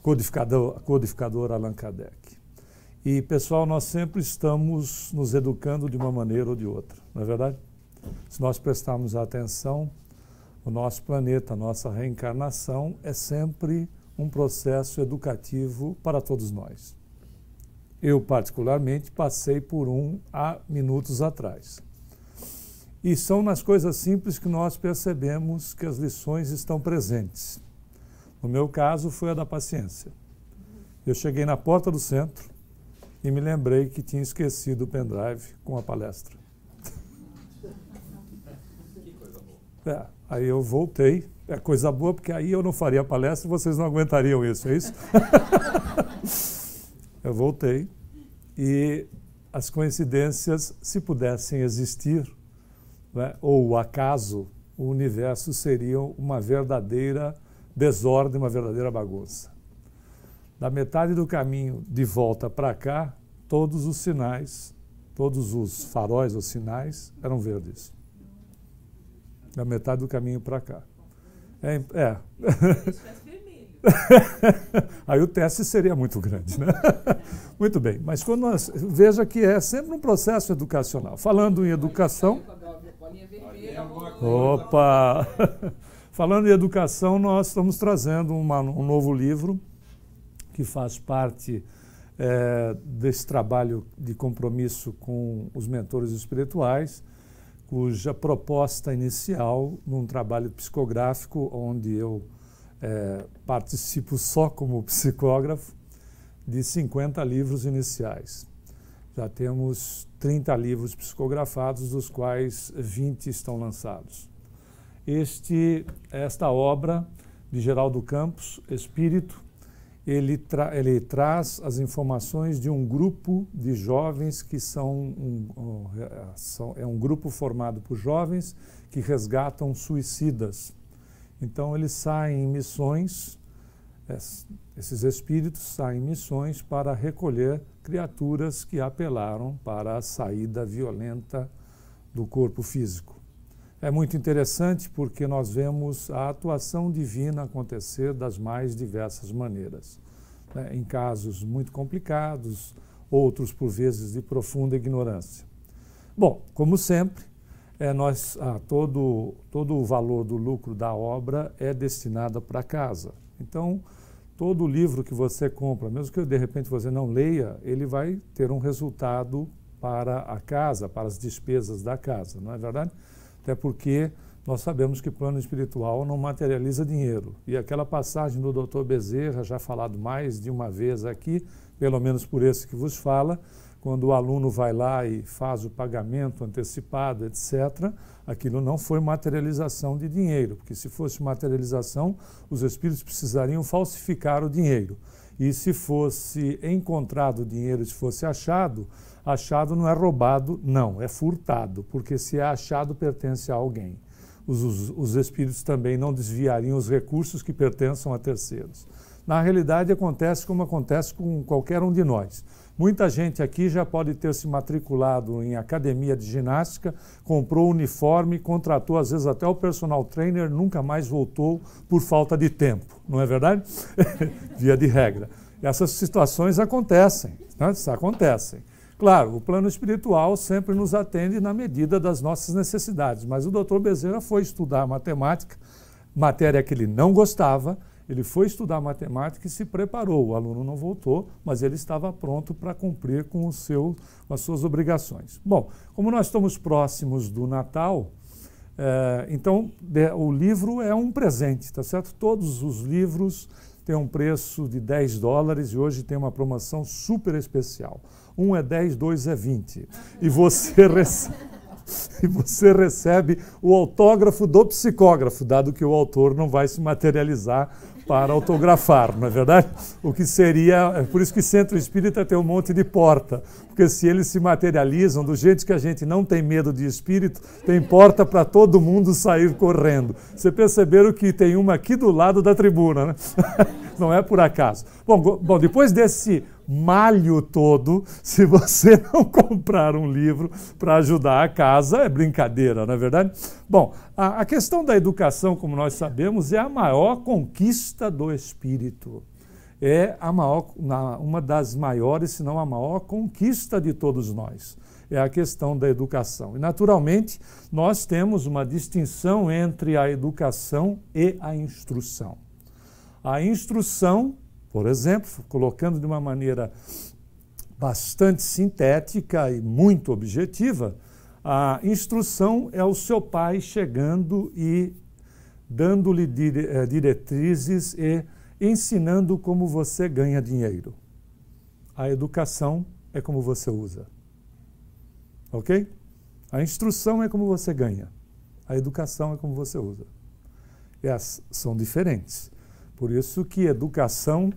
codificador, codificador Allan Kardec. E, pessoal, nós sempre estamos nos educando de uma maneira ou de outra, não é verdade? Se nós prestarmos atenção, o nosso planeta, a nossa reencarnação é sempre um processo educativo para todos nós. Eu, particularmente, passei por um há minutos atrás. E são nas coisas simples que nós percebemos que as lições estão presentes. No meu caso, foi a da paciência. Eu cheguei na porta do centro e me lembrei que tinha esquecido o pendrive com a palestra. Que coisa boa. É, aí eu voltei. É coisa boa, porque aí eu não faria palestra e vocês não aguentariam isso, é isso? eu voltei e as coincidências, se pudessem existir, né, ou o acaso, o universo seria uma verdadeira desordem, uma verdadeira bagunça. Da metade do caminho de volta para cá, todos os sinais, todos os faróis ou sinais eram verdes. Da metade do caminho para cá. É. é. Aí o teste seria muito grande, né? Muito bem, mas quando nós, veja que é sempre um processo educacional. Falando em educação. Opa! Falando em educação, nós estamos trazendo uma, um novo livro que faz parte é, desse trabalho de compromisso com os mentores espirituais, cuja proposta inicial, num trabalho psicográfico, onde eu é, participo só como psicógrafo, de 50 livros iniciais. Já temos 30 livros psicografados, dos quais 20 estão lançados. Este, esta obra de Geraldo Campos, Espírito, ele, tra ele traz as informações de um grupo de jovens que são, um, um, é, são é um grupo formado por jovens que resgatam suicidas. Então eles saem em missões, esses espíritos saem em missões para recolher criaturas que apelaram para a saída violenta do corpo físico. É muito interessante porque nós vemos a atuação divina acontecer das mais diversas maneiras. Né? Em casos muito complicados, outros por vezes de profunda ignorância. Bom, como sempre, é, nós, ah, todo, todo o valor do lucro da obra é destinado para casa. Então, todo livro que você compra, mesmo que de repente você não leia, ele vai ter um resultado para a casa, para as despesas da casa, não é verdade? Até porque nós sabemos que plano espiritual não materializa dinheiro. E aquela passagem do Dr. Bezerra, já falado mais de uma vez aqui, pelo menos por esse que vos fala, quando o aluno vai lá e faz o pagamento antecipado, etc., aquilo não foi materialização de dinheiro, porque se fosse materialização, os espíritos precisariam falsificar o dinheiro. E se fosse encontrado o dinheiro, se fosse achado, Achado não é roubado, não, é furtado, porque se é achado, pertence a alguém. Os, os, os espíritos também não desviariam os recursos que pertençam a terceiros. Na realidade, acontece como acontece com qualquer um de nós. Muita gente aqui já pode ter se matriculado em academia de ginástica, comprou uniforme, contratou às vezes até o personal trainer, nunca mais voltou por falta de tempo, não é verdade? Via de regra. Essas situações acontecem, né? acontecem. Claro, o plano espiritual sempre nos atende na medida das nossas necessidades, mas o doutor Bezerra foi estudar matemática, matéria que ele não gostava, ele foi estudar matemática e se preparou. O aluno não voltou, mas ele estava pronto para cumprir com, o seu, com as suas obrigações. Bom, como nós estamos próximos do Natal, é, então de, o livro é um presente, tá certo? Todos os livros têm um preço de 10 dólares e hoje tem uma promoção super especial. Um é 10, dois é 20. E você recebe e você recebe o autógrafo do psicógrafo, dado que o autor não vai se materializar para autografar, não é verdade? O que seria, é por isso que centro espírita tem um monte de porta, porque se eles se materializam do jeito que a gente não tem medo de espírito, tem porta para todo mundo sair correndo. Você perceberam que tem uma aqui do lado da tribuna, né? Não é por acaso. Bom, bom depois desse malho todo se você não comprar um livro para ajudar a casa. É brincadeira, não é verdade? Bom, a, a questão da educação, como nós sabemos, é a maior conquista do espírito é a maior, uma das maiores, se não a maior conquista de todos nós. É a questão da educação. E, naturalmente, nós temos uma distinção entre a educação e a instrução. A instrução por exemplo, colocando de uma maneira bastante sintética e muito objetiva, a instrução é o seu pai chegando e dando-lhe eh, diretrizes e ensinando como você ganha dinheiro. A educação é como você usa. Ok? A instrução é como você ganha. A educação é como você usa. E as são diferentes. Por isso que educação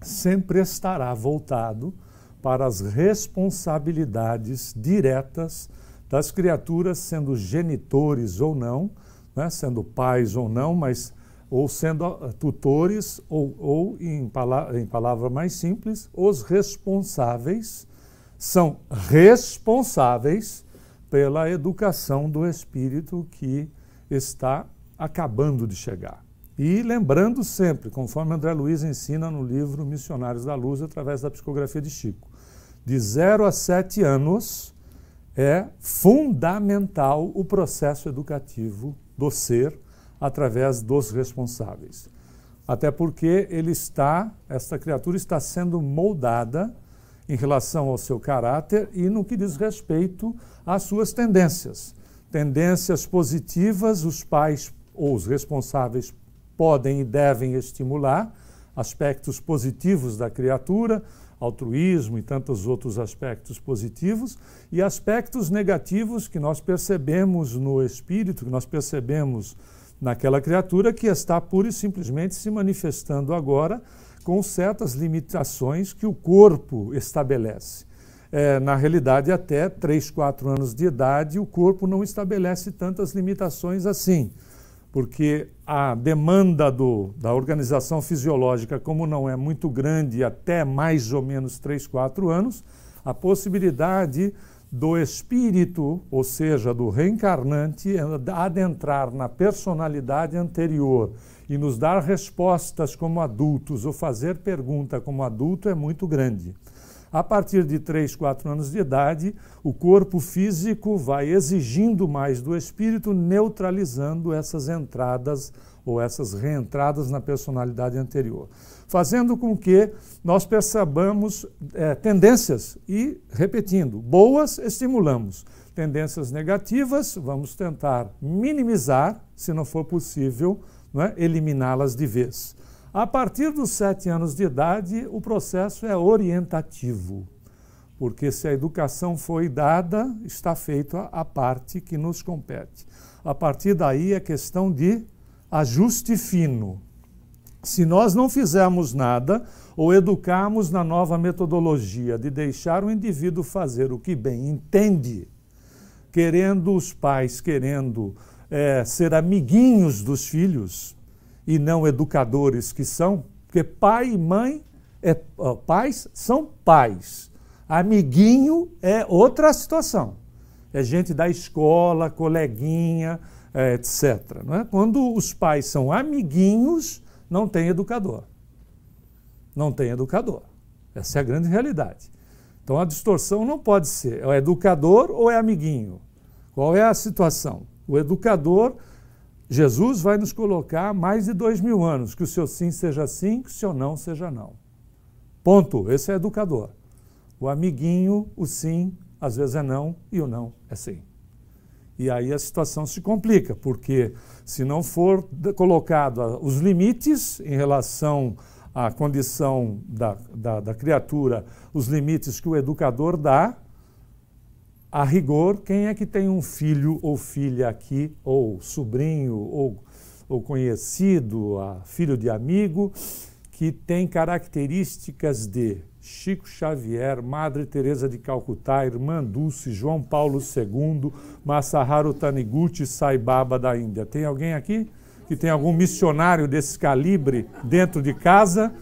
sempre estará voltado para as responsabilidades diretas das criaturas, sendo genitores ou não, né, sendo pais ou não, mas ou sendo ah, tutores ou, ou em, palavra, em palavra mais simples, os responsáveis são responsáveis pela educação do espírito que está acabando de chegar. E lembrando sempre, conforme André Luiz ensina no livro Missionários da Luz, através da psicografia de Chico, de 0 a 7 anos é fundamental o processo educativo do ser através dos responsáveis. Até porque ele está, esta criatura está sendo moldada em relação ao seu caráter e no que diz respeito às suas tendências. Tendências positivas, os pais ou os responsáveis podem e devem estimular aspectos positivos da criatura, altruísmo e tantos outros aspectos positivos, e aspectos negativos que nós percebemos no espírito, que nós percebemos naquela criatura que está pura e simplesmente se manifestando agora com certas limitações que o corpo estabelece. É, na realidade, até 3, 4 anos de idade, o corpo não estabelece tantas limitações assim porque a demanda do, da organização fisiológica, como não é muito grande, até mais ou menos 3, 4 anos, a possibilidade do espírito, ou seja, do reencarnante, eh, adentrar na personalidade anterior e nos dar respostas como adultos ou fazer pergunta como adulto é muito grande. A partir de 3, 4 anos de idade, o corpo físico vai exigindo mais do espírito, neutralizando essas entradas ou essas reentradas na personalidade anterior, fazendo com que nós percebamos é, tendências e, repetindo, boas estimulamos, tendências negativas vamos tentar minimizar, se não for possível, é? eliminá-las de vez. A partir dos sete anos de idade, o processo é orientativo, porque se a educação foi dada, está feita a parte que nos compete. A partir daí é questão de ajuste fino. Se nós não fizermos nada ou educarmos na nova metodologia de deixar o indivíduo fazer o que bem entende, querendo os pais, querendo é, ser amiguinhos dos filhos, e não educadores que são, porque pai e mãe é, ó, pais são pais. Amiguinho é outra situação. É gente da escola, coleguinha, é, etc. É? Quando os pais são amiguinhos, não tem educador. Não tem educador. Essa é a grande realidade. Então a distorção não pode ser é educador ou é amiguinho. Qual é a situação? O educador Jesus vai nos colocar mais de dois mil anos, que o seu sim seja sim, que o seu não seja não. Ponto. Esse é educador. O amiguinho, o sim, às vezes é não e o não é sim. E aí a situação se complica, porque se não for colocado os limites em relação à condição da, da, da criatura, os limites que o educador dá, a rigor, quem é que tem um filho ou filha aqui, ou sobrinho, ou, ou conhecido, filho de amigo, que tem características de Chico Xavier, Madre Teresa de Calcutá, Irmã Dulce, João Paulo II, Masaharu Taniguchi, Sai Baba da Índia. Tem alguém aqui que tem algum missionário desse calibre dentro de casa?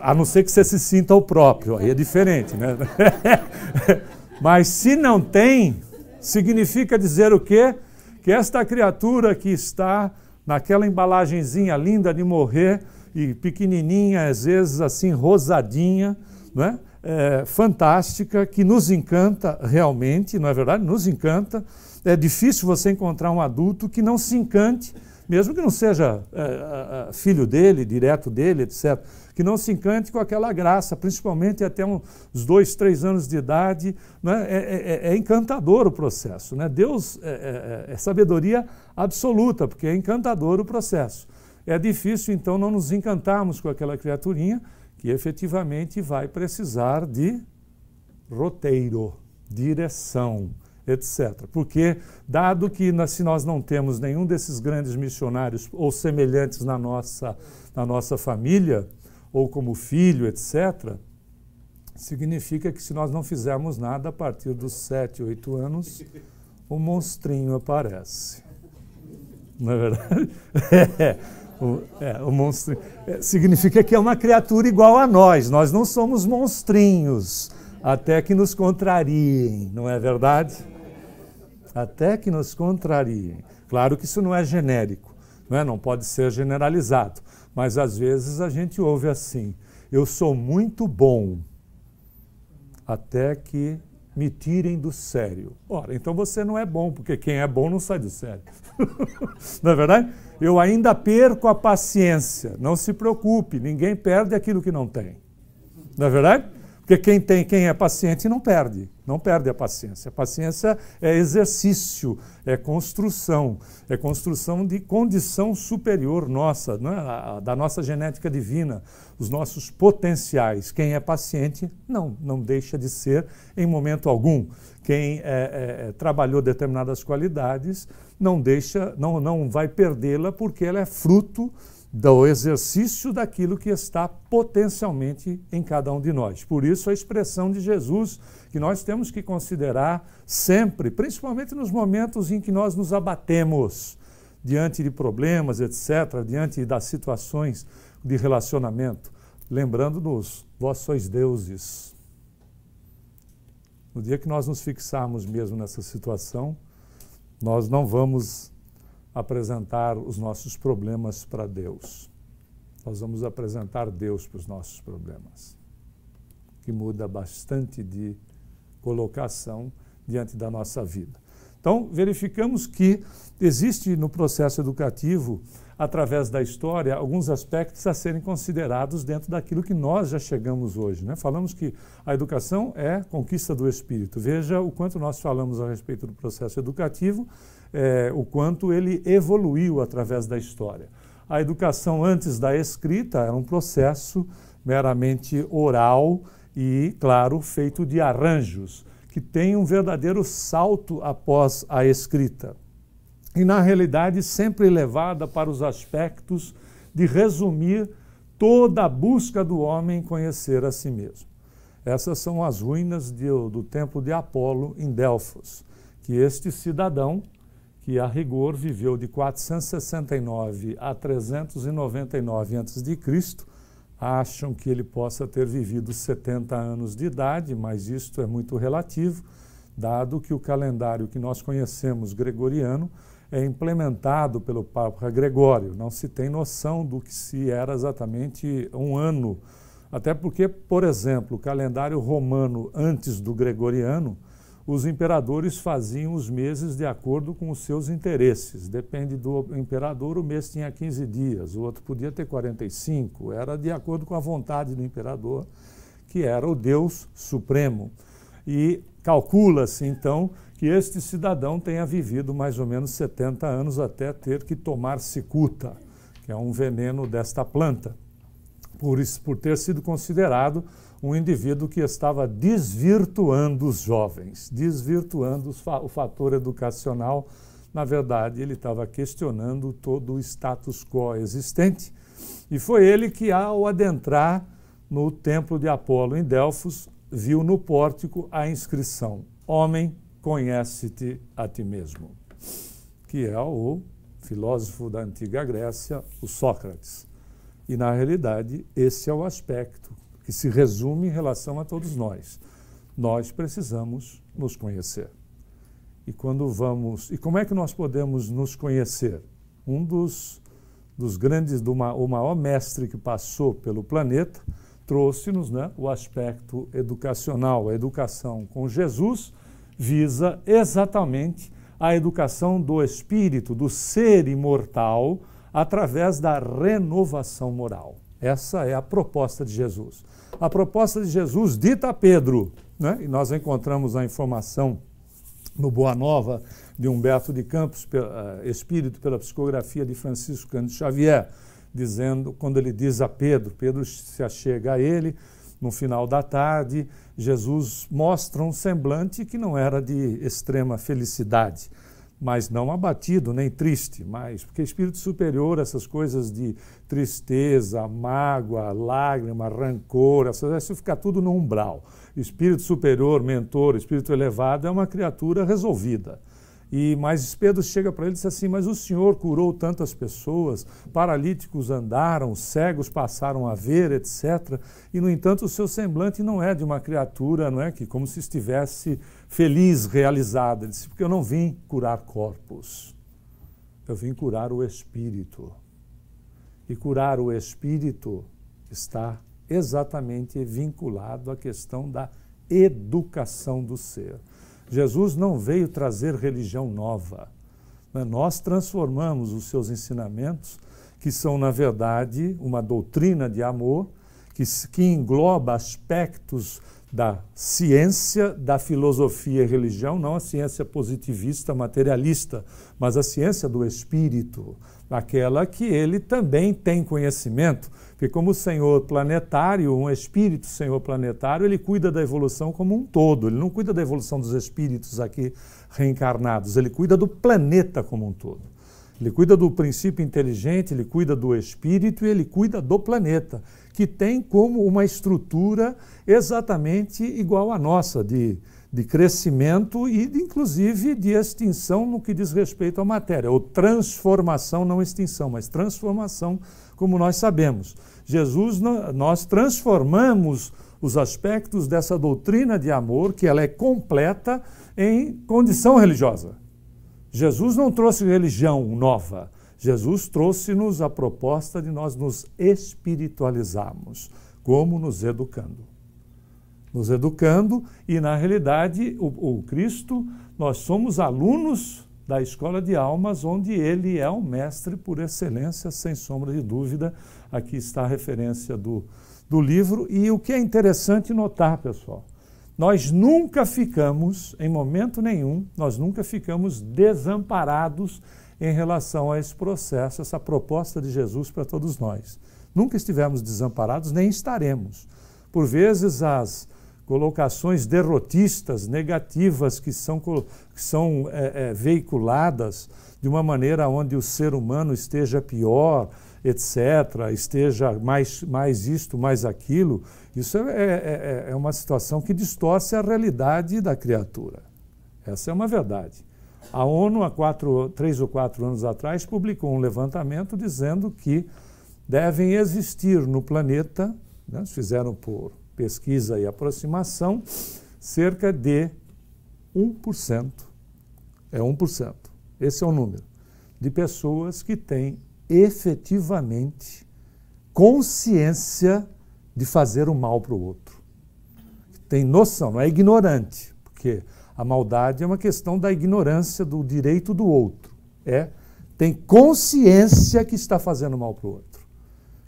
A não ser que você se sinta o próprio, aí é diferente, né? Mas se não tem, significa dizer o quê? Que esta criatura que está naquela embalagenzinha linda de morrer e pequenininha, às vezes assim rosadinha, não é? É, fantástica, que nos encanta realmente, não é verdade? Nos encanta. É difícil você encontrar um adulto que não se encante, mesmo que não seja é, é, é filho dele, direto dele, etc que não se encante com aquela graça, principalmente até uns dois, três anos de idade. Né? É, é, é, é encantador o processo. Né? Deus é é, é, é sabedoria absoluta, porque é encantador o processo. É difícil, então, não nos encantarmos com aquela criaturinha que efetivamente vai precisar de roteiro, direção etc. Porque, dado que nós, se nós não temos nenhum desses grandes missionários ou semelhantes na nossa, na nossa família, ou como filho, etc., significa que se nós não fizermos nada a partir dos 7, 8 anos, o monstrinho aparece. Não é verdade? É, o, é, o É, significa que é uma criatura igual a nós, nós não somos monstrinhos, até que nos contrariem, não é verdade? Até que nos contrariem. Claro que isso não é genérico, não, é? não pode ser generalizado. Mas às vezes a gente ouve assim: eu sou muito bom, até que me tirem do sério. Ora, então você não é bom, porque quem é bom não sai do sério. não é verdade? Eu ainda perco a paciência. Não se preocupe, ninguém perde aquilo que não tem. Não é verdade? Porque quem tem, quem é paciente não perde, não perde a paciência. A paciência é exercício, é construção, é construção de condição superior nossa, é? da nossa genética divina, os nossos potenciais. Quem é paciente não, não deixa de ser em momento algum. Quem é, é, é trabalhou determinadas qualidades não deixa, não, não vai perdê-la porque ela é fruto do exercício daquilo que está potencialmente em cada um de nós. Por isso, a expressão de Jesus que nós temos que considerar sempre, principalmente nos momentos em que nós nos abatemos diante de problemas, etc., diante das situações de relacionamento, lembrando-nos: vós sois deuses. No dia que nós nos fixarmos mesmo nessa situação, nós não vamos apresentar os nossos problemas para Deus. Nós vamos apresentar Deus para os nossos problemas, que muda bastante de colocação diante da nossa vida. Então, verificamos que existe no processo educativo, através da história, alguns aspectos a serem considerados dentro daquilo que nós já chegamos hoje. Né? Falamos que a educação é conquista do espírito. Veja o quanto nós falamos a respeito do processo educativo é, o quanto ele evoluiu através da história. A educação antes da escrita era um processo meramente oral e, claro, feito de arranjos, que tem um verdadeiro salto após a escrita. E, na realidade, sempre levada para os aspectos de resumir toda a busca do homem conhecer a si mesmo. Essas são as ruínas de, do templo de Apolo em Delfos, que este cidadão que a rigor viveu de 469 a 399 a.C., acham que ele possa ter vivido 70 anos de idade, mas isto é muito relativo, dado que o calendário que nós conhecemos gregoriano é implementado pelo Papa Gregório. Não se tem noção do que se era exatamente um ano. Até porque, por exemplo, o calendário romano antes do gregoriano os imperadores faziam os meses de acordo com os seus interesses. Depende do imperador, o mês tinha 15 dias, o outro podia ter 45. Era de acordo com a vontade do imperador, que era o Deus Supremo. E calcula-se, então, que este cidadão tenha vivido mais ou menos 70 anos até ter que tomar cicuta, que é um veneno desta planta, por, isso, por ter sido considerado um indivíduo que estava desvirtuando os jovens, desvirtuando o fator educacional. Na verdade, ele estava questionando todo o status quo existente. E foi ele que, ao adentrar no templo de Apolo em Delfos, viu no pórtico a inscrição: Homem, conhece-te a ti mesmo, que é o filósofo da antiga Grécia, o Sócrates. E, na realidade, esse é o aspecto que se resume em relação a todos nós. Nós precisamos nos conhecer. E quando vamos, e como é que nós podemos nos conhecer? Um dos dos grandes, do o maior mestre que passou pelo planeta, trouxe-nos né, o aspecto educacional. A educação com Jesus visa exatamente a educação do espírito, do ser imortal, através da renovação moral. Essa é a proposta de Jesus. A proposta de Jesus dita a Pedro, né? e nós encontramos a informação no Boa Nova de Humberto de Campos, eh, Espírito, pela psicografia de Francisco Cândido Xavier, dizendo, quando ele diz a Pedro, Pedro se achega a ele, no final da tarde, Jesus mostra um semblante que não era de extrema felicidade mas não abatido nem triste, mas porque espírito superior, essas coisas de tristeza, mágoa, lágrima, rancor, essas, isso fica tudo no umbral. Espírito superior, mentor, espírito elevado é uma criatura resolvida. E mais Pedro chega para ele e diz assim: Mas o Senhor curou tantas pessoas, paralíticos andaram, cegos passaram a ver, etc. E no entanto, o seu semblante não é de uma criatura, não é que como se estivesse feliz, realizada. disse: Porque eu não vim curar corpos, eu vim curar o espírito. E curar o espírito está exatamente vinculado à questão da educação do ser. Jesus não veio trazer religião nova. Né? Nós transformamos os seus ensinamentos, que são, na verdade, uma doutrina de amor, que, que engloba aspectos da ciência, da filosofia e religião, não a ciência positivista, materialista, mas a ciência do espírito, aquela que ele também tem conhecimento, porque como senhor planetário, um espírito senhor planetário, ele cuida da evolução como um todo, ele não cuida da evolução dos espíritos aqui reencarnados, ele cuida do planeta como um todo. Ele cuida do princípio inteligente, ele cuida do espírito e ele cuida do planeta que tem como uma estrutura exatamente igual à nossa, de, de crescimento e, de, inclusive, de extinção no que diz respeito à matéria, ou transformação, não extinção, mas transformação, como nós sabemos. Jesus, nós transformamos os aspectos dessa doutrina de amor, que ela é completa, em condição religiosa. Jesus não trouxe religião nova, Jesus trouxe-nos a proposta de nós nos espiritualizarmos. Como? Nos educando. Nos educando, e na realidade, o, o Cristo, nós somos alunos da escola de almas, onde ele é o mestre por excelência, sem sombra de dúvida. Aqui está a referência do, do livro. E o que é interessante notar, pessoal, nós nunca ficamos, em momento nenhum, nós nunca ficamos desamparados em relação a esse processo, essa proposta de Jesus para todos nós. Nunca estivemos desamparados, nem estaremos. Por vezes, as colocações derrotistas, negativas, que são, que são é, é, veiculadas de uma maneira onde o ser humano esteja pior, etc., esteja mais, mais isto, mais aquilo, isso é, é, é, é uma situação que distorce a realidade da criatura. Essa é uma verdade. A ONU, há quatro, três ou quatro anos atrás, publicou um levantamento dizendo que devem existir no planeta, né, fizeram por pesquisa e aproximação, cerca de 1%. É 1%. Esse é o número. De pessoas que têm efetivamente consciência de fazer o mal para o outro. Tem noção, não é ignorante, porque a maldade é uma questão da ignorância do direito do outro. É, tem consciência que está fazendo mal para o outro,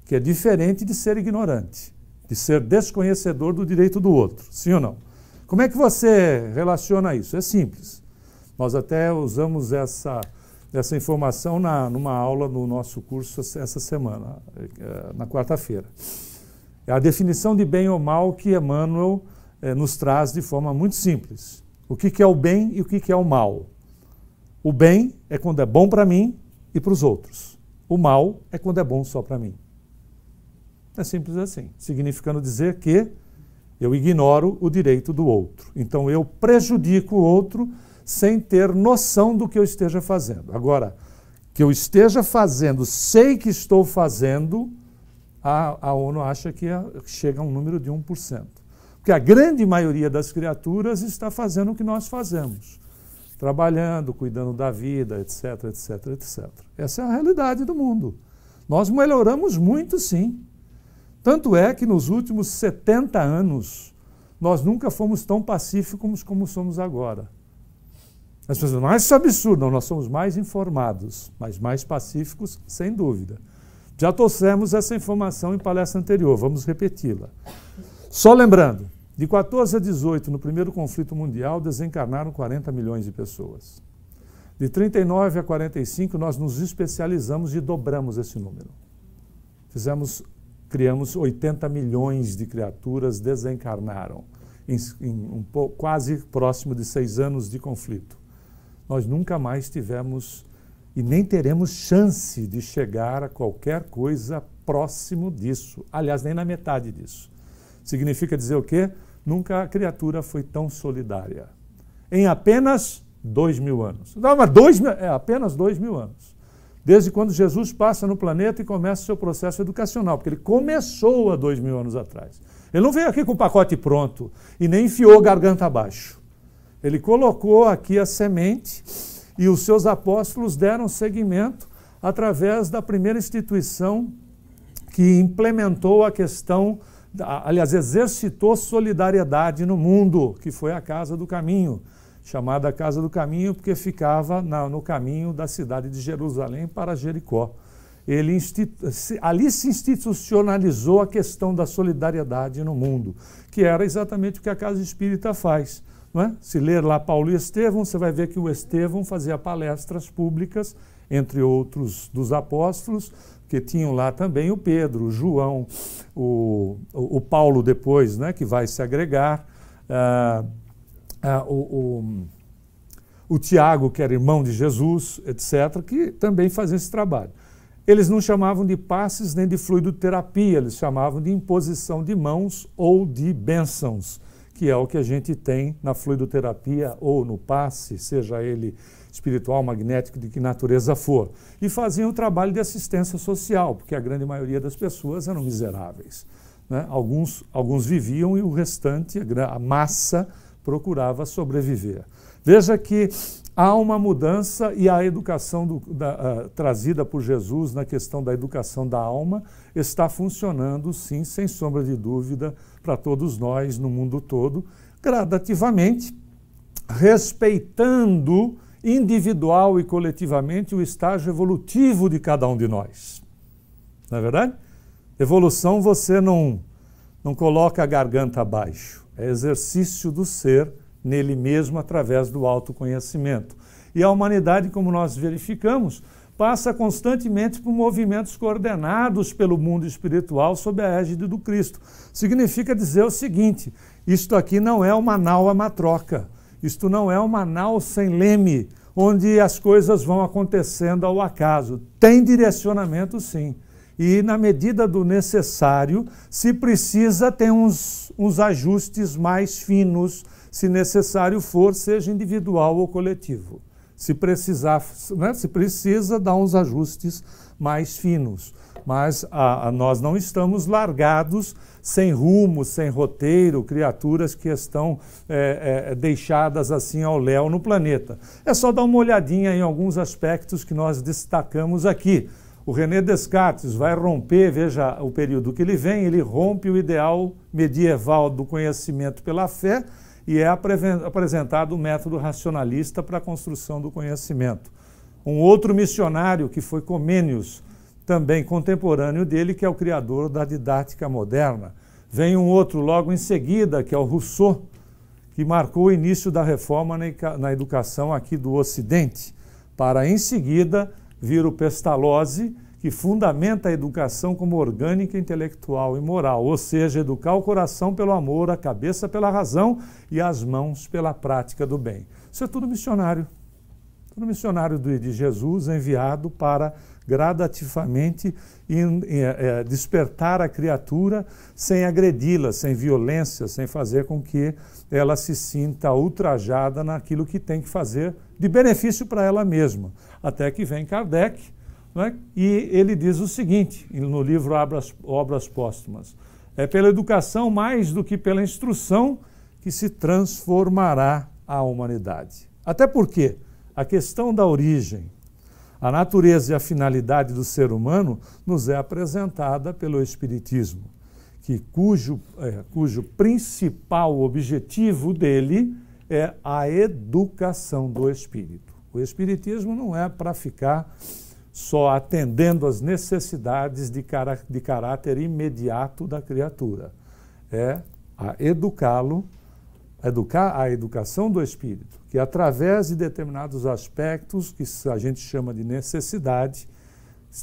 que é diferente de ser ignorante, de ser desconhecedor do direito do outro. Sim ou não? Como é que você relaciona isso? É simples. Nós até usamos essa, essa informação na, numa aula no nosso curso essa semana, eh, na quarta-feira. É a definição de bem ou mal que Emmanuel eh, nos traz de forma muito simples. O que, que é o bem e o que, que é o mal? O bem é quando é bom para mim e para os outros. O mal é quando é bom só para mim. É simples assim. Significando dizer que eu ignoro o direito do outro. Então eu prejudico o outro sem ter noção do que eu esteja fazendo. Agora, que eu esteja fazendo, sei que estou fazendo, a, a ONU acha que é, chega a um número de 1% que a grande maioria das criaturas está fazendo o que nós fazemos, trabalhando, cuidando da vida, etc, etc, etc. Essa é a realidade do mundo. Nós melhoramos muito, sim. Tanto é que nos últimos 70 anos nós nunca fomos tão pacíficos como somos agora. As pessoas, mas ah, isso é absurdo, nós somos mais informados, mas mais pacíficos, sem dúvida. Já trouxemos essa informação em palestra anterior, vamos repeti-la. Só lembrando, de 14 a 18, no primeiro conflito mundial, desencarnaram 40 milhões de pessoas. De 39 a 45, nós nos especializamos e dobramos esse número. Fizemos, criamos 80 milhões de criaturas desencarnaram em, em um, quase próximo de seis anos de conflito. Nós nunca mais tivemos e nem teremos chance de chegar a qualquer coisa próximo disso. Aliás, nem na metade disso. Significa dizer o quê? Nunca a criatura foi tão solidária. Em apenas dois mil anos. Não, mas dois mil, é, apenas dois mil anos. Desde quando Jesus passa no planeta e começa o seu processo educacional, porque ele começou há dois mil anos atrás. Ele não veio aqui com o pacote pronto e nem enfiou garganta abaixo. Ele colocou aqui a semente e os seus apóstolos deram seguimento através da primeira instituição que implementou a questão aliás, exercitou solidariedade no mundo, que foi a Casa do Caminho, chamada Casa do Caminho porque ficava na, no caminho da cidade de Jerusalém para Jericó. Ele institu- ali se institucionalizou a questão da solidariedade no mundo, que era exatamente o que a Casa Espírita faz. É? Se ler lá Paulo e Estevão, você vai ver que o Estevão fazia palestras públicas, entre outros dos apóstolos, que tinham lá também o Pedro, o João, o, o, Paulo depois, né, que vai se agregar, ah, ah, o, o, o Tiago, que era irmão de Jesus, etc., que também faziam esse trabalho. Eles não chamavam de passes nem de fluidoterapia, eles chamavam de imposição de mãos ou de bênçãos, que é o que a gente tem na fluidoterapia ou no passe, seja ele espiritual, magnético, de que natureza for. E faziam o trabalho de assistência social, porque a grande maioria das pessoas eram miseráveis. Né? Alguns, alguns viviam e o restante, a massa, procurava sobreviver. Veja que há uma mudança e a educação do, da, uh, trazida por Jesus na questão da educação da alma está funcionando, sim, sem sombra de dúvida, para todos nós no mundo todo, gradativamente, respeitando individual e coletivamente, o estágio evolutivo de cada um de nós. Não é verdade? Evolução você não, não coloca a garganta abaixo. É exercício do ser nele mesmo através do autoconhecimento. E a humanidade, como nós verificamos, passa constantemente por movimentos coordenados pelo mundo espiritual sob a égide do Cristo. Significa dizer o seguinte: isto aqui não é uma nau matroca isto não é uma nau sem leme, onde as coisas vão acontecendo ao acaso. Tem direcionamento, sim. E, na medida do necessário, se precisa, tem uns, uns ajustes mais finos, se necessário for, seja individual ou coletivo. Se precisar, né, se precisa, dá uns ajustes mais finos mas a, a nós não estamos largados sem rumo, sem roteiro, criaturas que estão é, é, deixadas assim ao léu no planeta. É só dar uma olhadinha em alguns aspectos que nós destacamos aqui. O René Descartes vai romper, veja o período que ele vem, ele rompe o ideal medieval do conhecimento pela fé e é apresentado o método racionalista para a construção do conhecimento. Um outro missionário que foi Comênios, também contemporâneo dele, que é o criador da didática moderna. Vem um outro logo em seguida, que é o Rousseau, que marcou o início da reforma na educação aqui do Ocidente, para em seguida vir o Pestalozzi, que fundamenta a educação como orgânica, intelectual e moral, ou seja, educar o coração pelo amor, a cabeça pela razão e as mãos pela prática do bem. Isso é tudo missionário. Tudo missionário de Jesus enviado para gradativamente é, é, despertar a criatura sem agredi-la, sem violência, sem fazer com que ela se sinta ultrajada naquilo que tem que fazer de benefício para ela mesma. Até que vem Kardec né, e ele diz o seguinte no livro Obras, Obras Póstumas: É pela educação mais do que pela instrução que se transformará a humanidade. Até porque a questão da origem a natureza e a finalidade do ser humano nos é apresentada pelo Espiritismo, que cujo, é, cujo principal objetivo dele é a educação do espírito. O Espiritismo não é para ficar só atendendo às necessidades de, de caráter imediato da criatura. É a educá-lo, educar a educação do espírito que através de determinados aspectos, que a gente chama de necessidade,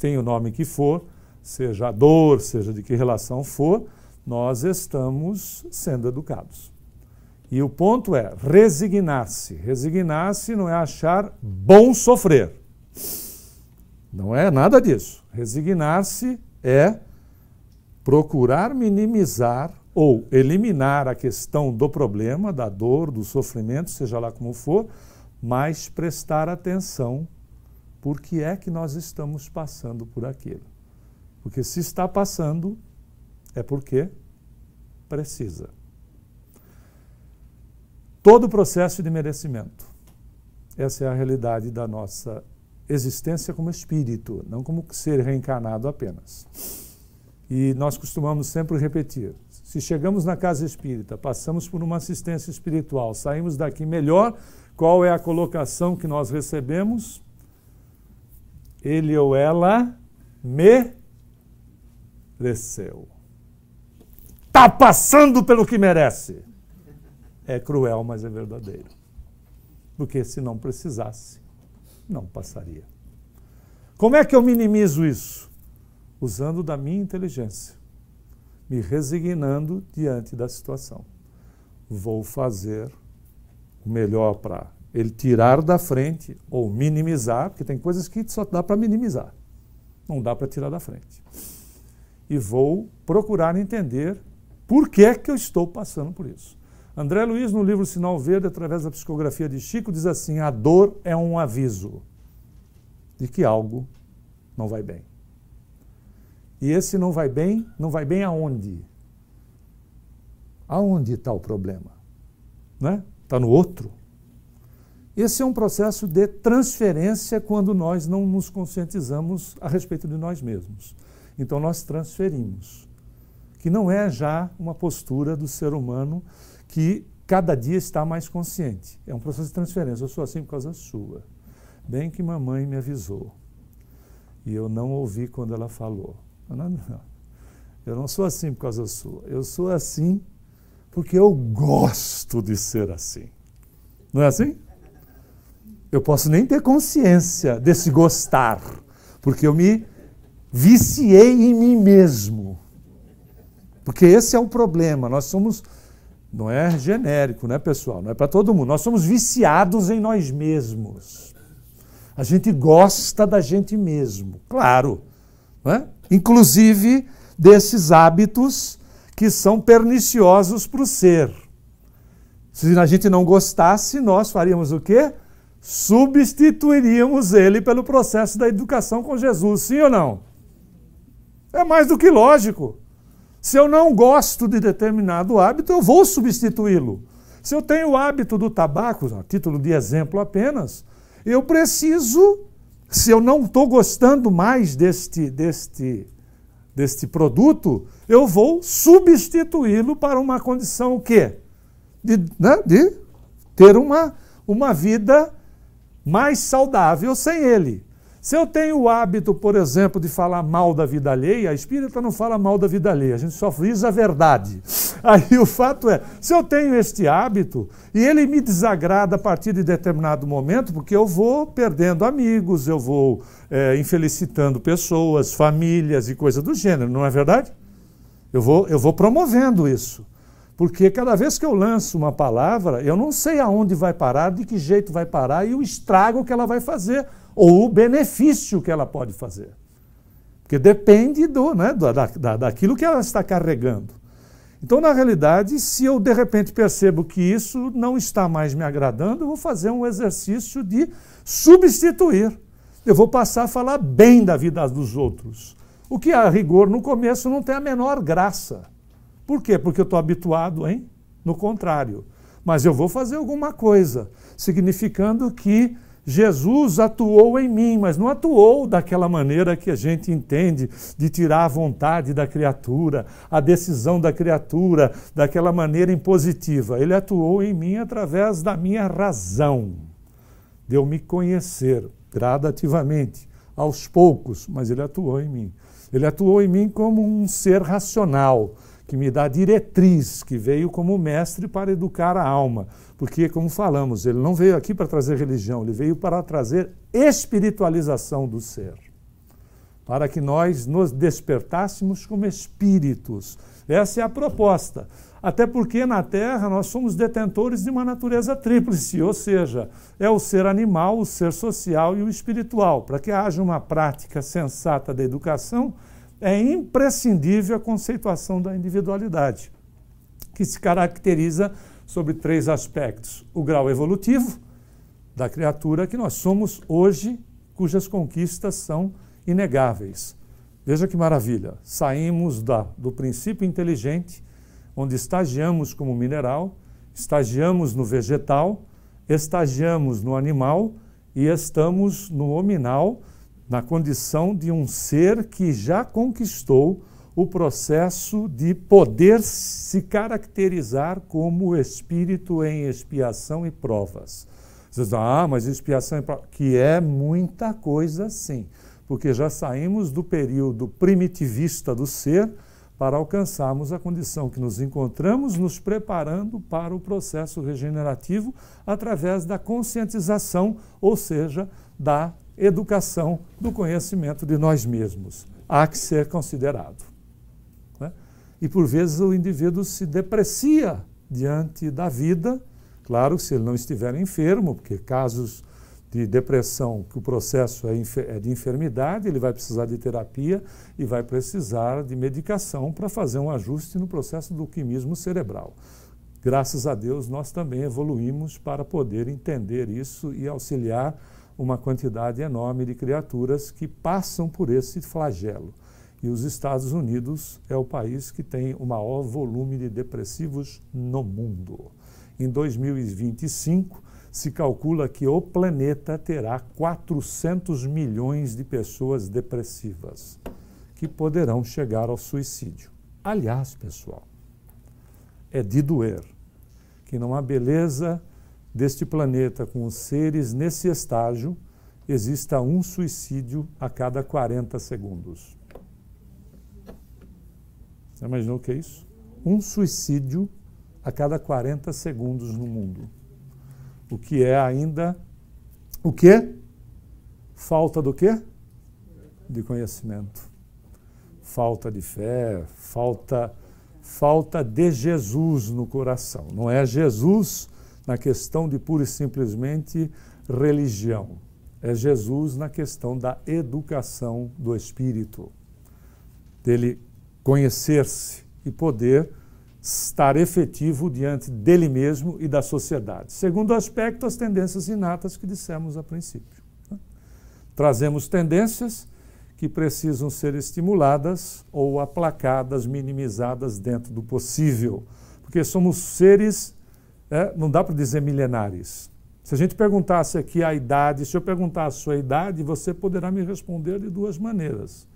tem o nome que for, seja a dor, seja de que relação for, nós estamos sendo educados. E o ponto é resignar-se. Resignar-se não é achar bom sofrer. Não é nada disso. Resignar-se é procurar minimizar ou eliminar a questão do problema, da dor, do sofrimento, seja lá como for, mas prestar atenção por que é que nós estamos passando por aquilo. Porque se está passando, é porque precisa. Todo o processo de merecimento. Essa é a realidade da nossa existência como espírito, não como ser reencarnado apenas. E nós costumamos sempre repetir: se chegamos na casa espírita, passamos por uma assistência espiritual, saímos daqui melhor, qual é a colocação que nós recebemos? Ele ou ela mereceu. Está passando pelo que merece. É cruel, mas é verdadeiro. Porque se não precisasse, não passaria. Como é que eu minimizo isso? Usando da minha inteligência me resignando diante da situação. Vou fazer o melhor para ele tirar da frente ou minimizar, porque tem coisas que só dá para minimizar, não dá para tirar da frente. E vou procurar entender por que é que eu estou passando por isso. André Luiz, no livro Sinal Verde, através da psicografia de Chico, diz assim: a dor é um aviso de que algo não vai bem. E esse não vai bem, não vai bem aonde? Aonde está o problema? Né? Está no outro. Esse é um processo de transferência quando nós não nos conscientizamos a respeito de nós mesmos. Então nós transferimos, que não é já uma postura do ser humano que cada dia está mais consciente. É um processo de transferência. Eu sou assim por causa sua. Bem que mamãe me avisou. E eu não ouvi quando ela falou. Não, é não. Eu não sou assim por causa sua. Eu sou assim porque eu gosto de ser assim. Não é assim? Eu posso nem ter consciência desse gostar, porque eu me viciei em mim mesmo. Porque esse é o problema. Nós somos não é genérico, né, pessoal? Não é para todo mundo. Nós somos viciados em nós mesmos. A gente gosta da gente mesmo, claro inclusive desses hábitos que são perniciosos para o ser. Se a gente não gostasse, nós faríamos o quê? Substituiríamos ele pelo processo da educação com Jesus, sim ou não? É mais do que lógico. Se eu não gosto de determinado hábito, eu vou substituí-lo. Se eu tenho o hábito do tabaco, a título de exemplo apenas, eu preciso se eu não estou gostando mais deste, deste, deste produto, eu vou substituí-lo para uma condição o quê? De, né, de ter uma, uma vida mais saudável sem ele. Se eu tenho o hábito, por exemplo, de falar mal da vida alheia, a espírita não fala mal da vida alheia, a gente só diz a verdade. Aí o fato é, se eu tenho este hábito e ele me desagrada a partir de determinado momento, porque eu vou perdendo amigos, eu vou é, infelicitando pessoas, famílias e coisa do gênero, não é verdade? Eu vou, eu vou promovendo isso. Porque cada vez que eu lanço uma palavra, eu não sei aonde vai parar, de que jeito vai parar e o estrago que ela vai fazer, ou o benefício que ela pode fazer. Porque depende do, né, da, da, daquilo que ela está carregando. Então, na realidade, se eu de repente percebo que isso não está mais me agradando, eu vou fazer um exercício de substituir. Eu vou passar a falar bem da vida dos outros. O que a rigor no começo não tem a menor graça. Por quê? Porque eu estou habituado, hein? No contrário. Mas eu vou fazer alguma coisa, significando que Jesus atuou em mim, mas não atuou daquela maneira que a gente entende, de tirar a vontade da criatura, a decisão da criatura, daquela maneira impositiva. Ele atuou em mim através da minha razão, de eu me conhecer gradativamente, aos poucos, mas ele atuou em mim. Ele atuou em mim como um ser racional, que me dá diretriz, que veio como mestre para educar a alma. Porque, como falamos, ele não veio aqui para trazer religião, ele veio para trazer espiritualização do ser. Para que nós nos despertássemos como espíritos. Essa é a proposta. Até porque na Terra nós somos detentores de uma natureza tríplice, ou seja, é o ser animal, o ser social e o espiritual. Para que haja uma prática sensata da educação, é imprescindível a conceituação da individualidade, que se caracteriza sobre três aspectos: o grau evolutivo da criatura que nós somos hoje, cujas conquistas são inegáveis. Veja que maravilha! Saímos da, do princípio inteligente, onde estagiamos como mineral, estagiamos no vegetal, estagiamos no animal e estamos no hominal, na condição de um ser que já conquistou o processo de poder se caracterizar como espírito em expiação e provas. Vocês dizem, ah, mas expiação e provas. Que é muita coisa, sim, porque já saímos do período primitivista do ser para alcançarmos a condição que nos encontramos, nos preparando para o processo regenerativo através da conscientização, ou seja, da educação do conhecimento de nós mesmos. Há que ser considerado e por vezes o indivíduo se deprecia diante da vida, claro, se ele não estiver enfermo, porque casos de depressão, que o processo é, é de enfermidade, ele vai precisar de terapia e vai precisar de medicação para fazer um ajuste no processo do quimismo cerebral. Graças a Deus, nós também evoluímos para poder entender isso e auxiliar uma quantidade enorme de criaturas que passam por esse flagelo. E os Estados Unidos é o país que tem o maior volume de depressivos no mundo. Em 2025, se calcula que o planeta terá 400 milhões de pessoas depressivas que poderão chegar ao suicídio. Aliás, pessoal, é de doer que não há beleza deste planeta com os seres nesse estágio exista um suicídio a cada 40 segundos. Você imaginou o que é isso? Um suicídio a cada 40 segundos no mundo. O que é ainda o quê? Falta do quê? De conhecimento. Falta de fé, falta falta de Jesus no coração. Não é Jesus na questão de pura e simplesmente religião. É Jesus na questão da educação do espírito. Dele conhecer-se e poder estar efetivo diante dele mesmo e da sociedade. Segundo aspecto, as tendências inatas que dissemos a princípio. Né? Trazemos tendências que precisam ser estimuladas ou aplacadas, minimizadas dentro do possível, porque somos seres, é, não dá para dizer milenares. Se a gente perguntasse aqui a idade, se eu perguntar a sua idade, você poderá me responder de duas maneiras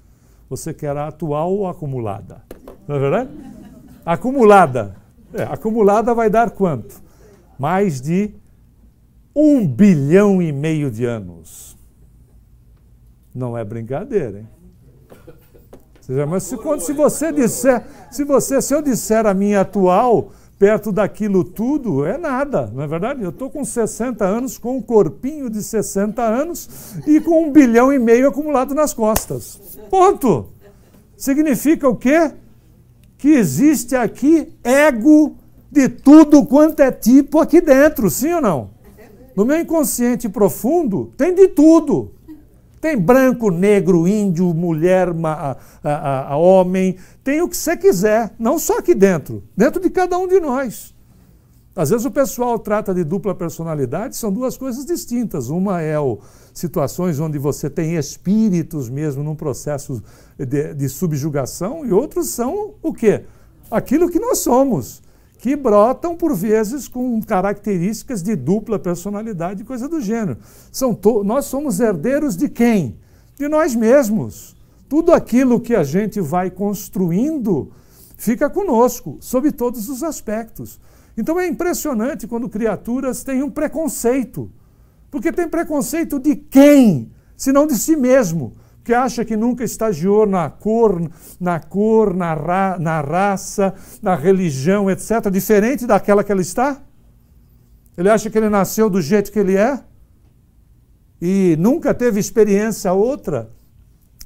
você quer a atual ou acumulada? Não é verdade? Acumulada. É, acumulada vai dar quanto? Mais de um bilhão e meio de anos. Não é brincadeira, hein? Seja, mas se, quando, se você disser, se você, se eu disser a minha atual, perto daquilo tudo é nada, não é verdade? Eu estou com 60 anos, com um corpinho de 60 anos e com um bilhão e meio acumulado nas costas. Ponto! Significa o quê? Que existe aqui ego de tudo quanto é tipo aqui dentro, sim ou não? No meu inconsciente profundo tem de tudo. Tem branco, negro, índio, mulher, ma, a, a, a, homem, tem o que você quiser, não só aqui dentro, dentro de cada um de nós. Às vezes o pessoal trata de dupla personalidade, são duas coisas distintas. Uma é o, situações onde você tem espíritos mesmo num processo de, de subjugação, e outros são o quê? Aquilo que nós somos que brotam, por vezes, com características de dupla personalidade e coisa do gênero. São nós somos herdeiros de quem? De nós mesmos. Tudo aquilo que a gente vai construindo fica conosco, sob todos os aspectos. Então é impressionante quando criaturas têm um preconceito. Porque tem preconceito de quem? se não de si mesmo que acha que nunca estagiou na cor, na cor, na, ra, na raça, na religião, etc., diferente daquela que ela está? Ele acha que ele nasceu do jeito que ele é? E nunca teve experiência outra?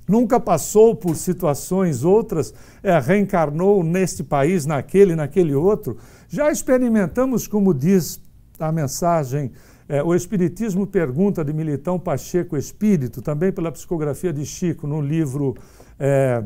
nunca passou por situações outras, é, reencarnou neste país, naquele, naquele outro. Já experimentamos, como diz a mensagem é, o Espiritismo Pergunta de Militão Pacheco Espírito, também pela psicografia de Chico, no livro é,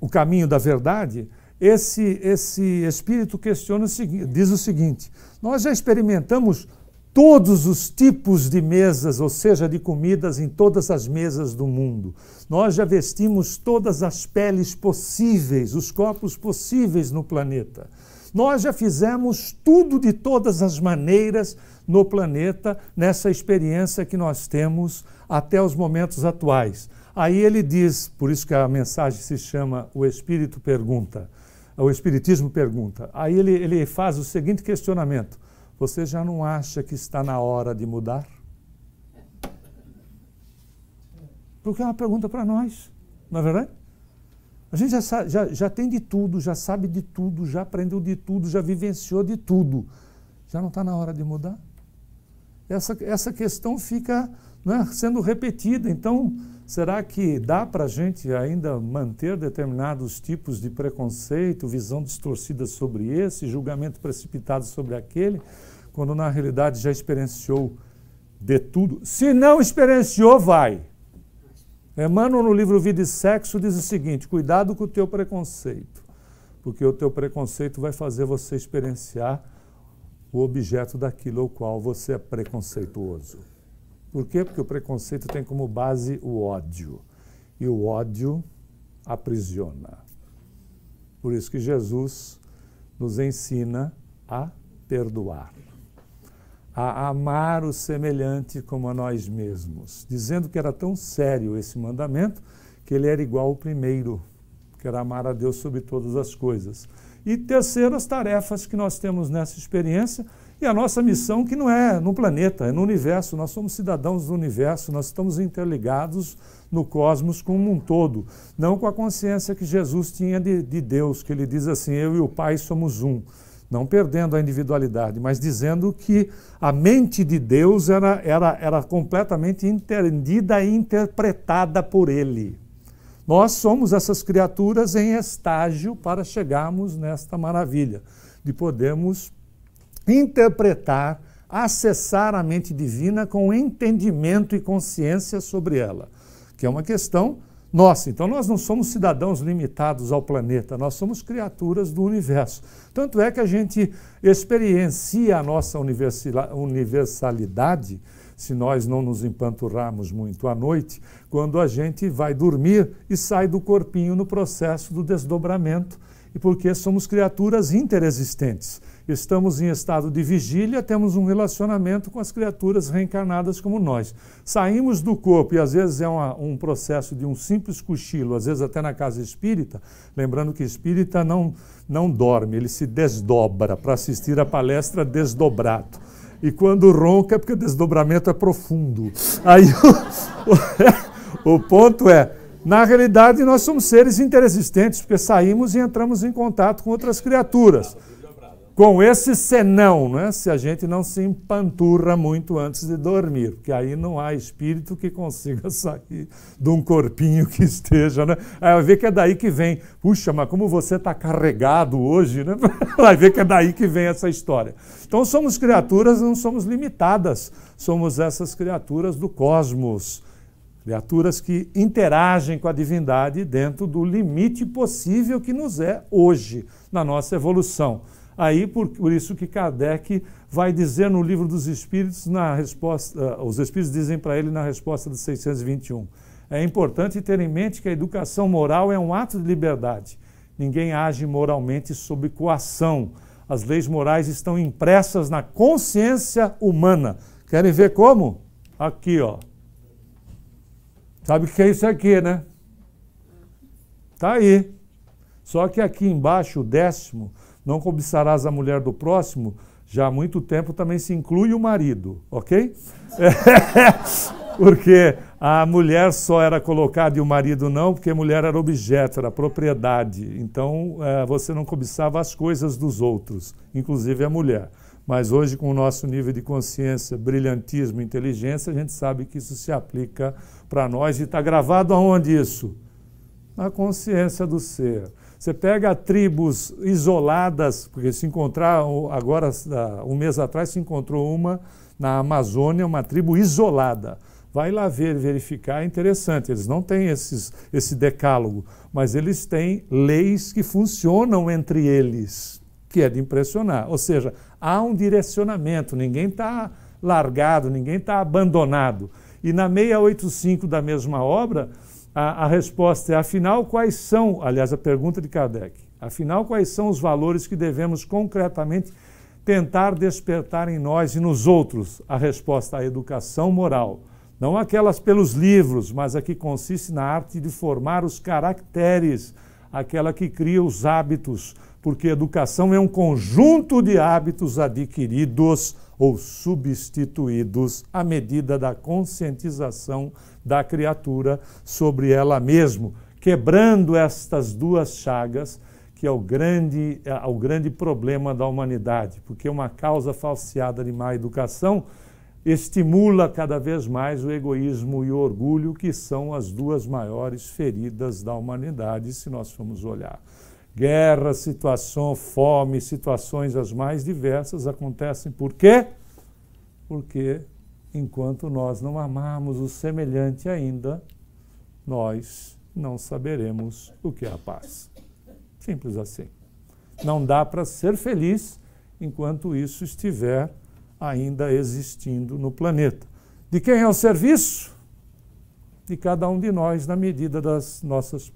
O Caminho da Verdade, esse, esse espírito questiona, diz o seguinte: Nós já experimentamos todos os tipos de mesas, ou seja, de comidas em todas as mesas do mundo. Nós já vestimos todas as peles possíveis, os corpos possíveis no planeta. Nós já fizemos tudo de todas as maneiras no planeta nessa experiência que nós temos até os momentos atuais. Aí ele diz, por isso que a mensagem se chama O Espírito Pergunta, o Espiritismo Pergunta. Aí ele, ele faz o seguinte questionamento: Você já não acha que está na hora de mudar? Porque é uma pergunta para nós, não é verdade? A gente já, já, já tem de tudo, já sabe de tudo, já aprendeu de tudo, já vivenciou de tudo. Já não está na hora de mudar? Essa, essa questão fica né, sendo repetida. Então, será que dá para a gente ainda manter determinados tipos de preconceito, visão distorcida sobre esse, julgamento precipitado sobre aquele, quando na realidade já experienciou de tudo? Se não experienciou, vai. Emmanuel, é, no livro Vida e Sexo, diz o seguinte: cuidado com o teu preconceito, porque o teu preconceito vai fazer você experienciar o objeto daquilo ao qual você é preconceituoso. Por quê? Porque o preconceito tem como base o ódio. E o ódio aprisiona. Por isso que Jesus nos ensina a perdoar a amar o semelhante como a nós mesmos, dizendo que era tão sério esse mandamento que ele era igual ao primeiro, que era amar a Deus sobre todas as coisas. E terceiro, as tarefas que nós temos nessa experiência e a nossa missão, que não é no planeta, é no universo. Nós somos cidadãos do universo, nós estamos interligados no cosmos como um todo, não com a consciência que Jesus tinha de, de Deus, que ele diz assim: Eu e o Pai somos um não perdendo a individualidade, mas dizendo que a mente de Deus era, era, era completamente entendida e interpretada por Ele. Nós somos essas criaturas em estágio para chegarmos nesta maravilha, de podermos interpretar, acessar a mente divina com entendimento e consciência sobre ela, que é uma questão nossa. Então nós não somos cidadãos limitados ao planeta, nós somos criaturas do universo. Tanto é que a gente experiencia a nossa universalidade, se nós não nos empanturrarmos muito à noite, quando a gente vai dormir e sai do corpinho no processo do desdobramento, e porque somos criaturas interexistentes estamos em estado de vigília, temos um relacionamento com as criaturas reencarnadas como nós. Saímos do corpo, e às vezes é uma, um processo de um simples cochilo, às vezes até na casa espírita, lembrando que espírita não, não dorme, ele se desdobra para assistir a palestra desdobrado. E quando ronca é porque o desdobramento é profundo. Aí o, o ponto é. Na realidade, nós somos seres interexistentes, porque saímos e entramos em contato com outras criaturas com esse senão, né? se a gente não se empanturra muito antes de dormir, porque aí não há espírito que consiga sair de um corpinho que esteja. Né? Aí vai ver que é daí que vem, puxa, mas como você está carregado hoje, né? vai ver que é daí que vem essa história. Então somos criaturas, não somos limitadas, somos essas criaturas do cosmos. Criaturas que interagem com a divindade dentro do limite possível que nos é hoje, na nossa evolução. Aí, por, por, isso que Kardec vai dizer no livro dos Espíritos, na resposta, uh, os Espíritos dizem para ele na resposta de 621. É importante ter em mente que a educação moral é um ato de liberdade. Ninguém age moralmente sob coação. As leis morais estão impressas na consciência humana. Querem ver como? Aqui, ó. Sabe o que é isso aqui, né? Tá aí. Só que aqui embaixo, o décimo, não cobiçarás a mulher do próximo, já há muito tempo também se inclui o marido, ok? porque a mulher só era colocada e o marido não, porque a mulher era objeto, era propriedade. Então eh, você não cobiçava as coisas dos outros, inclusive a mulher. Mas hoje, com o nosso nível de consciência, brilhantismo, inteligência, a gente sabe que isso se aplica para nós e está gravado aonde isso? Na consciência do ser. Você pega tribos isoladas, porque se encontrar, agora, um mês atrás, se encontrou uma na Amazônia, uma tribo isolada. Vai lá ver, verificar, é interessante. Eles não têm esses, esse decálogo, mas eles têm leis que funcionam entre eles, que é de impressionar. Ou seja, há um direcionamento, ninguém está largado, ninguém está abandonado. E na 685 da mesma obra, a, a resposta é: afinal, quais são, aliás, a pergunta de Kardec, afinal, quais são os valores que devemos concretamente tentar despertar em nós e nos outros? A resposta: a educação moral. Não aquelas pelos livros, mas a que consiste na arte de formar os caracteres, aquela que cria os hábitos, porque educação é um conjunto de hábitos adquiridos ou substituídos à medida da conscientização da criatura sobre ela mesmo, quebrando estas duas chagas que é o grande, é o grande problema da humanidade, porque uma causa falseada de má educação estimula cada vez mais o egoísmo e o orgulho, que são as duas maiores feridas da humanidade, se nós formos olhar. Guerra, situação, fome, situações as mais diversas acontecem por quê? Porque enquanto nós não amarmos o semelhante ainda, nós não saberemos o que é a paz. Simples assim. Não dá para ser feliz enquanto isso estiver ainda existindo no planeta. De quem é o serviço? De cada um de nós, na medida das nossas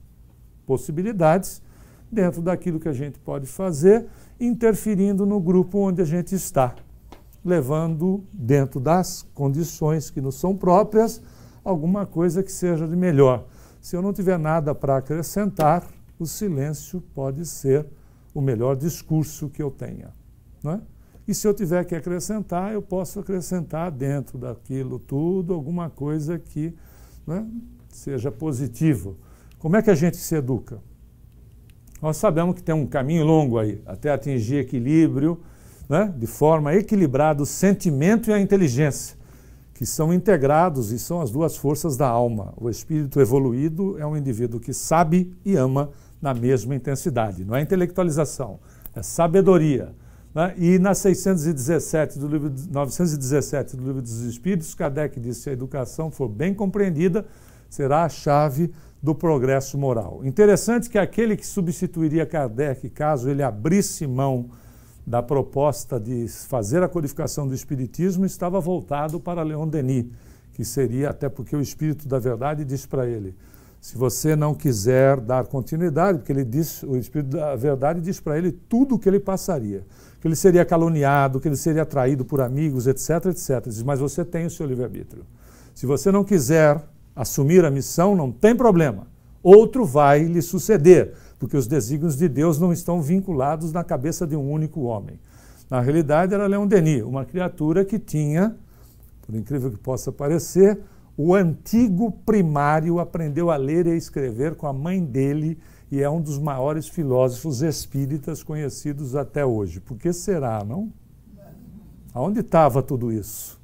possibilidades, dentro daquilo que a gente pode fazer, interferindo no grupo onde a gente está levando dentro das condições que nos são próprias alguma coisa que seja de melhor. Se eu não tiver nada para acrescentar, o silêncio pode ser o melhor discurso que eu tenha. Não é? E se eu tiver que acrescentar, eu posso acrescentar dentro daquilo tudo alguma coisa que né, seja positivo. Como é que a gente se educa? Nós sabemos que tem um caminho longo aí até atingir equilíbrio né, de forma equilibrada o sentimento e a inteligência, que são integrados e são as duas forças da alma. O espírito evoluído é um indivíduo que sabe e ama na mesma intensidade. Não é intelectualização, é sabedoria. Né? E na 617 do livro, 917 do Livro dos Espíritos, Kardec disse: se a educação for bem compreendida, será a chave do progresso moral. Interessante que aquele que substituiria Kardec, caso ele abrisse mão da proposta de fazer a codificação do Espiritismo estava voltado para Leon Denis, que seria, até porque o Espírito da Verdade diz para ele, se você não quiser dar continuidade, porque ele diz, o Espírito da Verdade diz para ele tudo o que ele passaria, que ele seria caluniado, que ele seria traído por amigos, etc, etc. Diz, mas você tem o seu livre-arbítrio. Se você não quiser assumir a missão, não tem problema outro vai lhe suceder, porque os desígnios de Deus não estão vinculados na cabeça de um único homem. Na realidade, era Leon é Denis, uma criatura que tinha, por incrível que possa parecer, o antigo primário aprendeu a ler e a escrever com a mãe dele e é um dos maiores filósofos espíritas conhecidos até hoje. Por que será, não? Aonde estava tudo isso?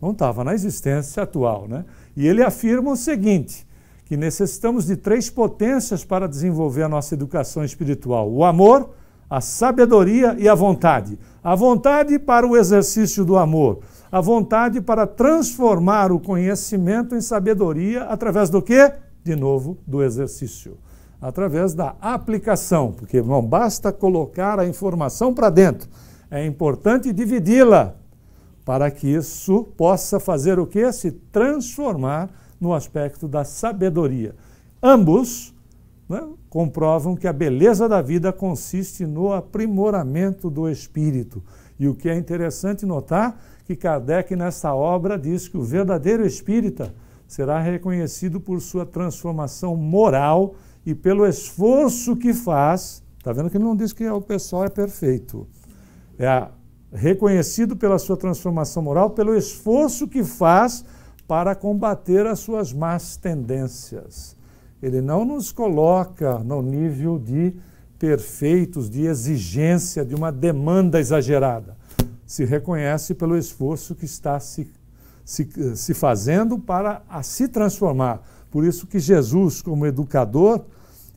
Não estava na existência atual, né? E ele afirma o seguinte: que necessitamos de três potências para desenvolver a nossa educação espiritual: o amor, a sabedoria e a vontade. A vontade para o exercício do amor, a vontade para transformar o conhecimento em sabedoria através do quê? De novo, do exercício. Através da aplicação, porque não basta colocar a informação para dentro, é importante dividi-la para que isso possa fazer o quê? Se transformar no aspecto da sabedoria. Ambos né, comprovam que a beleza da vida consiste no aprimoramento do espírito. E o que é interessante notar que Kardec, nessa obra, diz que o verdadeiro espírita será reconhecido por sua transformação moral e pelo esforço que faz. Está vendo que ele não diz que o pessoal é perfeito. É reconhecido pela sua transformação moral, pelo esforço que faz para combater as suas más tendências. Ele não nos coloca no nível de perfeitos, de exigência, de uma demanda exagerada. Se reconhece pelo esforço que está se, se, se fazendo para se transformar. Por isso que Jesus, como educador,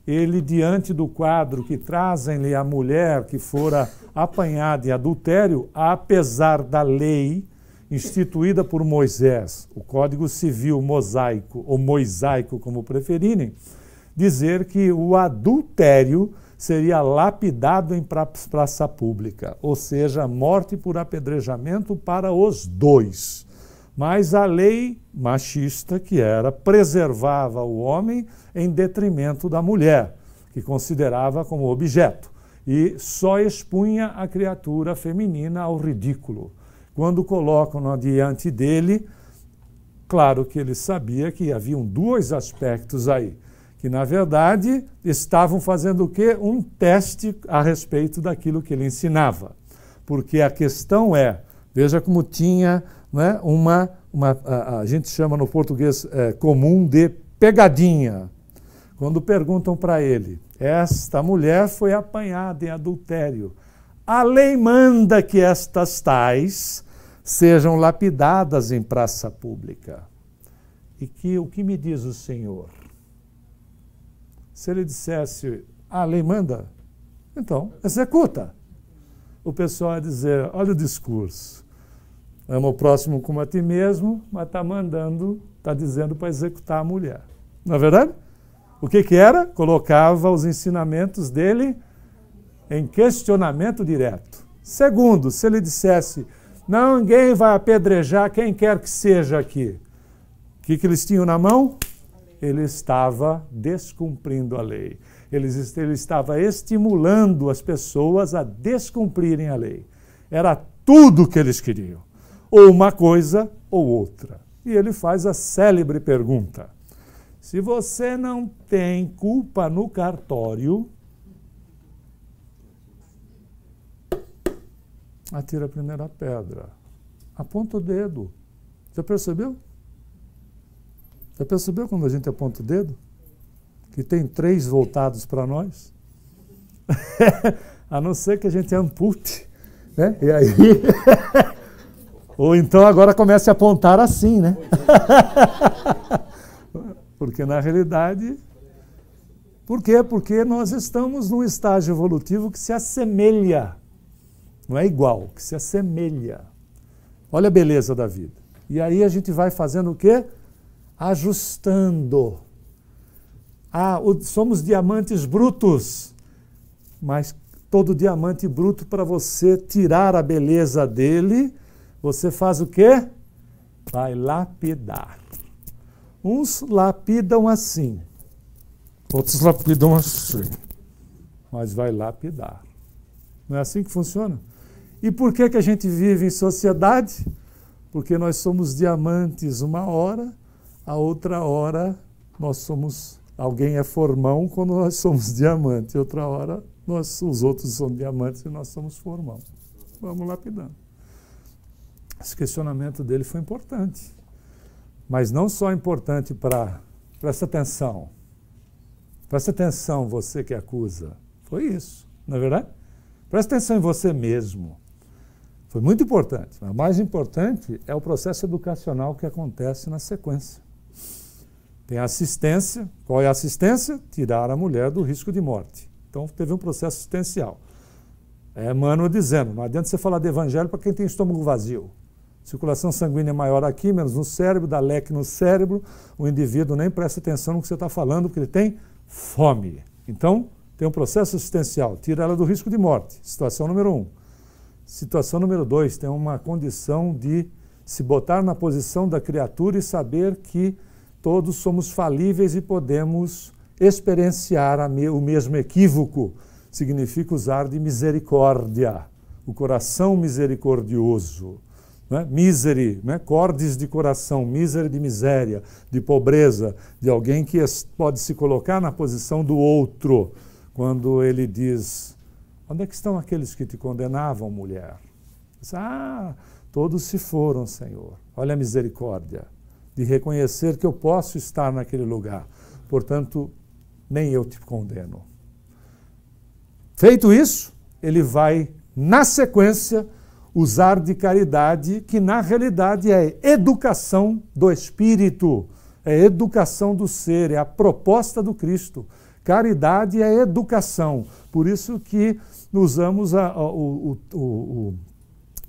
ele diante do quadro que trazem-lhe a mulher que fora apanhada em adultério, apesar da lei, instituída por Moisés, o Código Civil Mosaico, ou Moisaico, como preferirem, dizer que o adultério seria lapidado em praça pública, ou seja, morte por apedrejamento para os dois. Mas a lei machista, que era, preservava o homem em detrimento da mulher, que considerava como objeto, e só expunha a criatura feminina ao ridículo. Quando colocam-no diante dele, claro que ele sabia que haviam dois aspectos aí, que na verdade estavam fazendo o quê? Um teste a respeito daquilo que ele ensinava. Porque a questão é, veja como tinha né, uma, uma a, a, gente chama no português é, comum de pegadinha. Quando perguntam para ele, esta mulher foi apanhada em adultério. A lei manda que estas tais sejam lapidadas em praça pública. E que o que me diz o Senhor? Se ele dissesse, a ah, lei manda, então executa. O pessoal ia dizer, olha o discurso. Ama o próximo como a ti mesmo, mas está mandando, está dizendo para executar a mulher. Não é verdade? O que, que era? Colocava os ensinamentos dele em questionamento direto. Segundo, se ele dissesse, não, ninguém vai apedrejar quem quer que seja aqui. O que, que eles tinham na mão? Ele estava descumprindo a lei. Ele, ele estava estimulando as pessoas a descumprirem a lei. Era tudo o que eles queriam, ou uma coisa ou outra. E ele faz a célebre pergunta: se você não tem culpa no cartório, atira a primeira pedra. Aponta o dedo. Já percebeu? Já percebeu quando a gente aponta o dedo? Que tem três voltados para nós? a não ser que a gente ampute, né? E aí. Ou então agora comece a apontar assim, né? Porque na realidade. Por quê? Porque nós estamos num estágio evolutivo que se assemelha não é igual, que se assemelha. Olha a beleza da vida. E aí a gente vai fazendo o quê? Ajustando. Ah, o, somos diamantes brutos, mas todo diamante bruto, para você tirar a beleza dele, você faz o quê? Vai lapidar. Uns lapidam assim, outros lapidam assim, mas vai lapidar. Não é assim que funciona? E por que, que a gente vive em sociedade? Porque nós somos diamantes uma hora, a outra hora nós somos. Alguém é formão quando nós somos diamante, outra hora nós, os outros são diamantes e nós somos formão. Vamos lapidando. Esse questionamento dele foi importante, mas não só importante para. Presta atenção. Presta atenção, você que acusa. Foi isso, não é verdade? Presta atenção em você mesmo. Foi muito importante. Mas o mais importante é o processo educacional que acontece na sequência. Tem assistência. Qual é a assistência? Tirar a mulher do risco de morte. Então teve um processo assistencial. É mano dizendo: não adianta você falar de evangelho para quem tem estômago vazio. Circulação sanguínea é maior aqui, menos no cérebro, dá leque no cérebro. O indivíduo nem presta atenção no que você está falando, porque ele tem fome. Então, tem um processo assistencial, tira ela do risco de morte. Situação número um. Situação número dois, tem uma condição de se botar na posição da criatura e saber que todos somos falíveis e podemos experienciar me, o mesmo equívoco. Significa usar de misericórdia, o coração misericordioso. Né? Misery, né? cordes de coração, misery de miséria, de pobreza, de alguém que pode se colocar na posição do outro. Quando ele diz Onde é que estão aqueles que te condenavam, mulher? Diz, ah, todos se foram, Senhor. Olha a misericórdia de reconhecer que eu posso estar naquele lugar. Portanto, nem eu te condeno. Feito isso, ele vai, na sequência, usar de caridade, que na realidade é educação do espírito, é educação do ser, é a proposta do Cristo. Caridade é educação. Por isso que usamos a, a, o, o, o,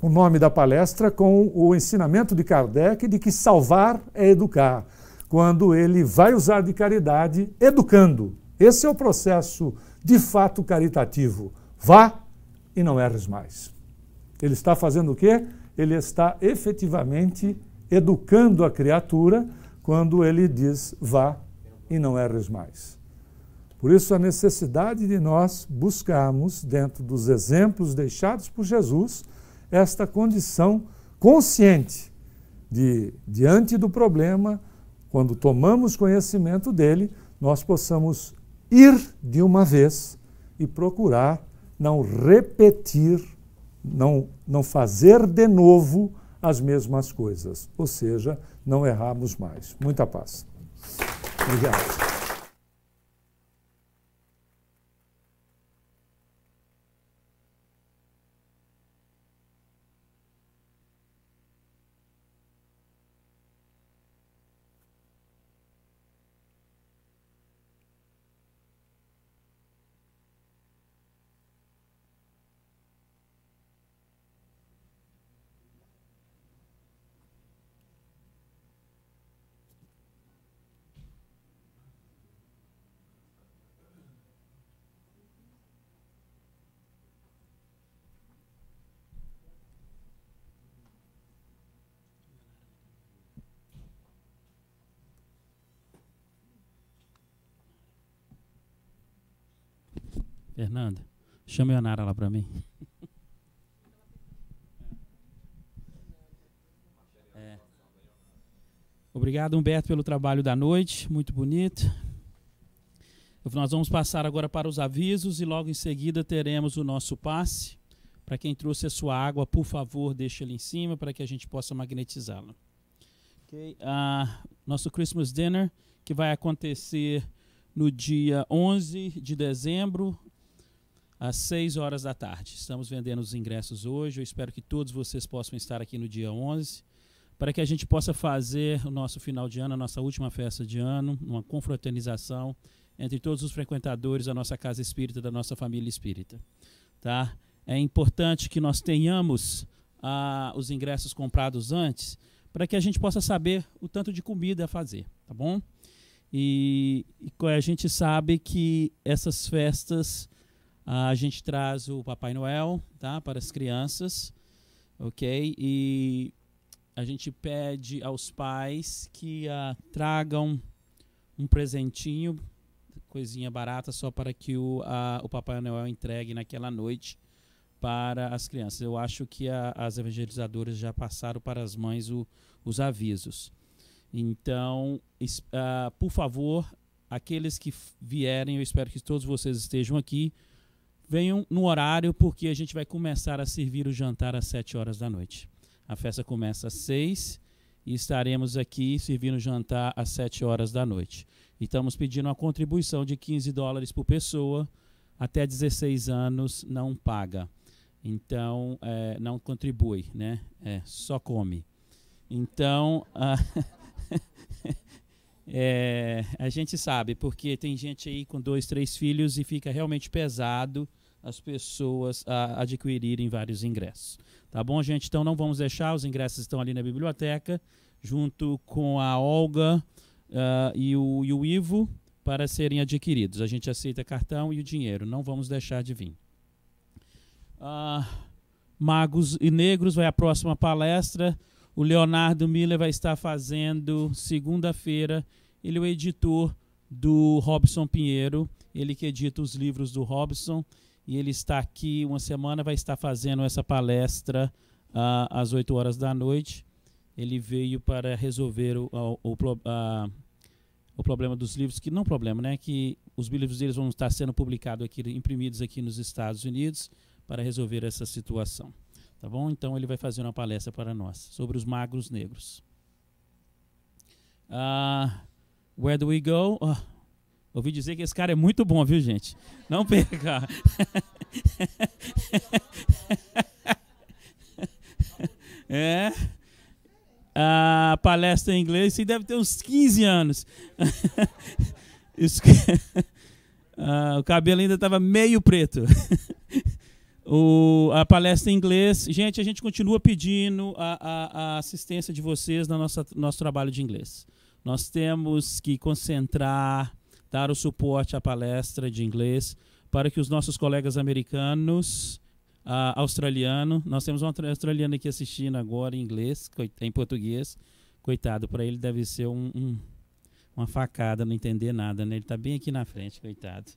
o nome da palestra com o ensinamento de Kardec de que salvar é educar, quando ele vai usar de caridade educando. Esse é o processo de fato caritativo. Vá e não erres mais. Ele está fazendo o quê? Ele está efetivamente educando a criatura quando ele diz vá e não erres mais. Por isso, a necessidade de nós buscarmos, dentro dos exemplos deixados por Jesus, esta condição consciente de, diante do problema, quando tomamos conhecimento dele, nós possamos ir de uma vez e procurar não repetir, não, não fazer de novo as mesmas coisas, ou seja, não errarmos mais. Muita paz. Obrigado. Fernanda, chama a Nara lá para mim. É. Obrigado, Humberto, pelo trabalho da noite, muito bonito. Nós vamos passar agora para os avisos e logo em seguida teremos o nosso passe. Para quem trouxe a sua água, por favor, deixe ali em cima para que a gente possa magnetizá-la. Okay. Ah, nosso Christmas Dinner, que vai acontecer no dia 11 de dezembro, às 6 horas da tarde. Estamos vendendo os ingressos hoje. Eu espero que todos vocês possam estar aqui no dia 11 para que a gente possa fazer o nosso final de ano, a nossa última festa de ano, uma confraternização entre todos os frequentadores da nossa casa espírita, da nossa família espírita. Tá? É importante que nós tenhamos ah, os ingressos comprados antes para que a gente possa saber o tanto de comida a fazer, tá bom? E, e a gente sabe que essas festas ah, a gente traz o Papai Noel, tá? Para as crianças, ok? E a gente pede aos pais que uh, tragam um presentinho, coisinha barata, só para que o, a, o Papai Noel entregue naquela noite para as crianças. Eu acho que a, as evangelizadoras já passaram para as mães o, os avisos. Então, uh, por favor, aqueles que vierem, eu espero que todos vocês estejam aqui Venham no horário, porque a gente vai começar a servir o jantar às 7 horas da noite. A festa começa às 6 e estaremos aqui servindo o jantar às 7 horas da noite. E estamos pedindo uma contribuição de 15 dólares por pessoa, até 16 anos não paga. Então, é, não contribui, né? É, só come. Então, É, a gente sabe, porque tem gente aí com dois, três filhos e fica realmente pesado as pessoas adquirirem vários ingressos. Tá bom, gente? Então não vamos deixar, os ingressos estão ali na biblioteca, junto com a Olga uh, e, o, e o Ivo, para serem adquiridos. A gente aceita cartão e o dinheiro, não vamos deixar de vir. Uh, magos e Negros vai a próxima palestra. O Leonardo Miller vai estar fazendo segunda-feira. Ele é o editor do Robson Pinheiro, ele que edita os livros do Robson. E ele está aqui uma semana, vai estar fazendo essa palestra uh, às 8 horas da noite. Ele veio para resolver o, o, o, o problema dos livros, que não problema, né? Que os livros deles vão estar sendo publicados aqui, imprimidos aqui nos Estados Unidos, para resolver essa situação. Tá bom? Então ele vai fazer uma palestra para nós sobre os magros negros. Ah, where do we go? Oh, ouvi dizer que esse cara é muito bom, viu, gente? Não perca. é. A palestra em inglês, você deve ter uns 15 anos. Ah, o cabelo ainda estava meio preto. O, a palestra em inglês. Gente, a gente continua pedindo a, a, a assistência de vocês no nosso, nosso trabalho de inglês. Nós temos que concentrar, dar o suporte à palestra de inglês para que os nossos colegas americanos, uh, australiano, nós temos um australiano aqui assistindo agora em inglês, em português. Coitado, para ele deve ser um, um, uma facada não entender nada, né? Ele está bem aqui na frente, coitado.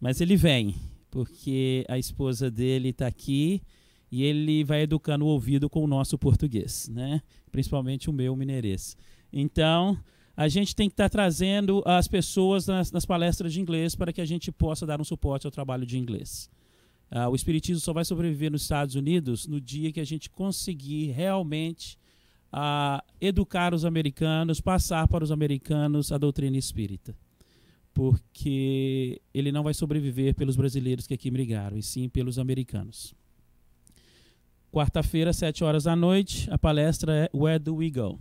Mas ele vem, porque a esposa dele está aqui e ele vai educando o ouvido com o nosso português, né? principalmente o meu mineirês. Então, a gente tem que estar tá trazendo as pessoas nas, nas, palestras de inglês para que a gente possa dar um suporte ao trabalho de inglês. Ah, o Espiritismo só vai sobreviver nos Estados Unidos no dia que a gente conseguir realmente ah, educar os americanos, passar para os americanos a doutrina espírita porque ele não vai sobreviver pelos brasileiros que aqui brigaram, e sim pelos americanos. Quarta-feira, 7 horas da noite, a palestra é Where Do We Go?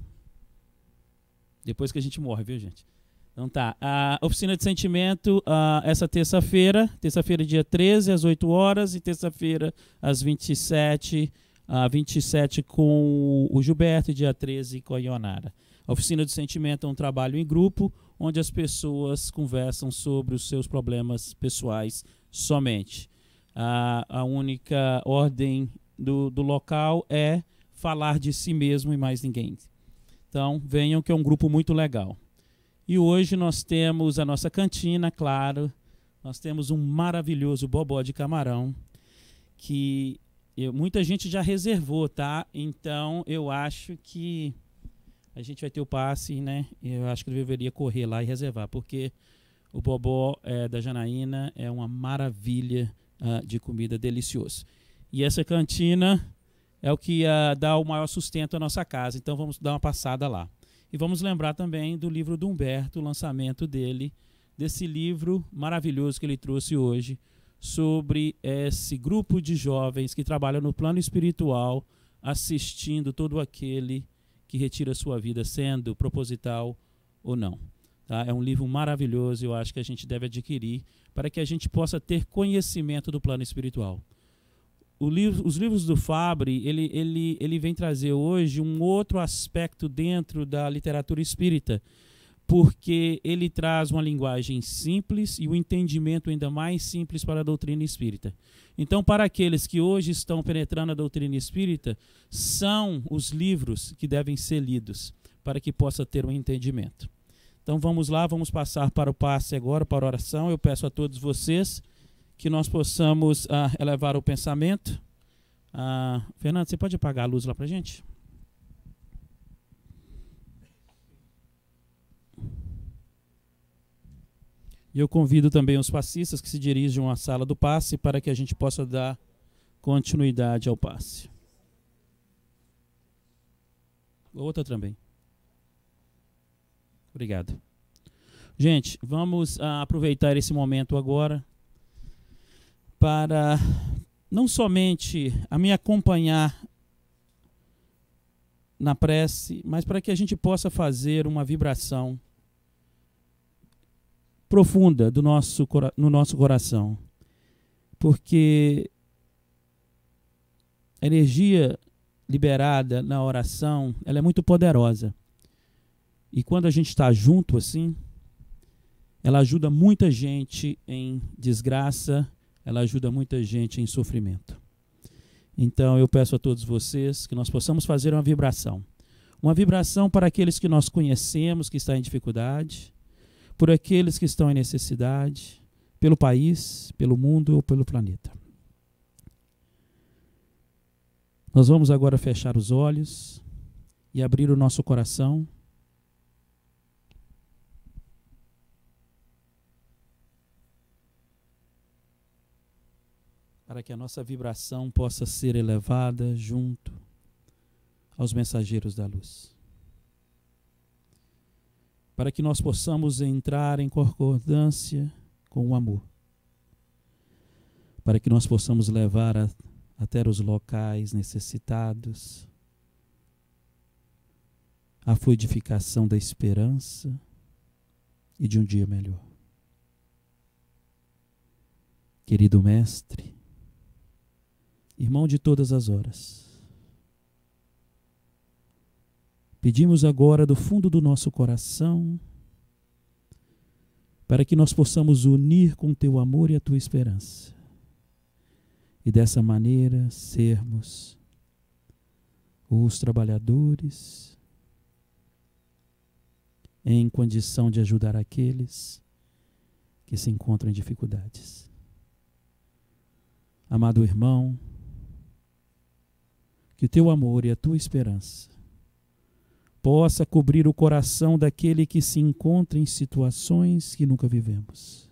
Depois que a gente morre, viu, gente? Então tá. A oficina de sentimento, uh, essa terça-feira, terça-feira, dia 13, às 8 horas, e terça-feira, às 27, uh, 27 com o Gilberto, e dia 13 com a Ionara. A oficina de sentimento é um trabalho em grupo, onde as pessoas conversam sobre os seus problemas pessoais somente. A, a única ordem do, do local é falar de si mesmo e mais ninguém. Então, venham que é um grupo muito legal. E hoje nós temos a nossa cantina, claro. Nós temos um maravilhoso bobó de camarão que eu, muita gente já reservou, tá? Então eu acho que a gente vai ter o passe, né? Eu acho que deveria correr lá e reservar, porque o bobó é, da Janaína é uma maravilha uh, de comida deliciosa. E essa cantina é o que uh, dá o maior sustento à nossa casa, então vamos dar uma passada lá. E vamos lembrar também do livro do Humberto, o lançamento dele, desse livro maravilhoso que ele trouxe hoje sobre esse grupo de jovens que trabalham no plano espiritual, assistindo todo aquele que retira a sua vida, sendo proposital ou não. Tá? É um livro maravilhoso, eu acho que a gente deve adquirir para que a gente possa ter conhecimento do plano espiritual. Livro, os livros do Fabre, ele, ele, ele vem trazer hoje um outro aspecto dentro da literatura espírita, porque ele traz uma linguagem simples e o um entendimento ainda mais simples para a doutrina espírita. Então, para aqueles que hoje estão penetrando a doutrina espírita, são os livros que devem ser lidos para que possa ter um entendimento. Então, vamos lá, vamos passar para o passe agora, para a oração. Eu peço a todos vocês que nós possamos ah, elevar o pensamento. Ah, Fernando, você pode apagar a luz lá para gente? E eu convido também os passistas que se dirigam à sala do passe para que a gente possa dar continuidade ao passe. Outra também. Obrigado. Gente, vamos ah, aproveitar esse momento agora para não somente a me acompanhar na prece, mas para que a gente possa fazer uma vibração profunda do nosso, no nosso coração. Porque a energia liberada na oração, ela é muito poderosa. E quando a gente está junto assim, ela ajuda muita gente em desgraça, ela ajuda muita gente em sofrimento. Então eu peço a todos vocês que nós possamos fazer uma vibração. Uma vibração para aqueles que nós conhecemos que está em dificuldade, por aqueles que estão em necessidade, pelo país, pelo mundo ou pelo planeta. Nós vamos agora fechar os olhos e abrir o nosso coração. Para que a nossa vibração possa ser elevada junto aos mensageiros da luz para que nós possamos entrar em concordância com o amor, para que nós possamos levar a, até os locais necessitados a fluidificação da esperança e de um dia melhor. Querido Mestre, irmão de todas as horas, Pedimos agora do fundo do nosso coração para que nós possamos unir com teu amor e a tua esperança. E dessa maneira sermos os trabalhadores em condição de ajudar aqueles que se encontram em dificuldades. Amado irmão, que o teu amor e a tua esperança possa cobrir o coração daquele que se encontra em situações que nunca vivemos.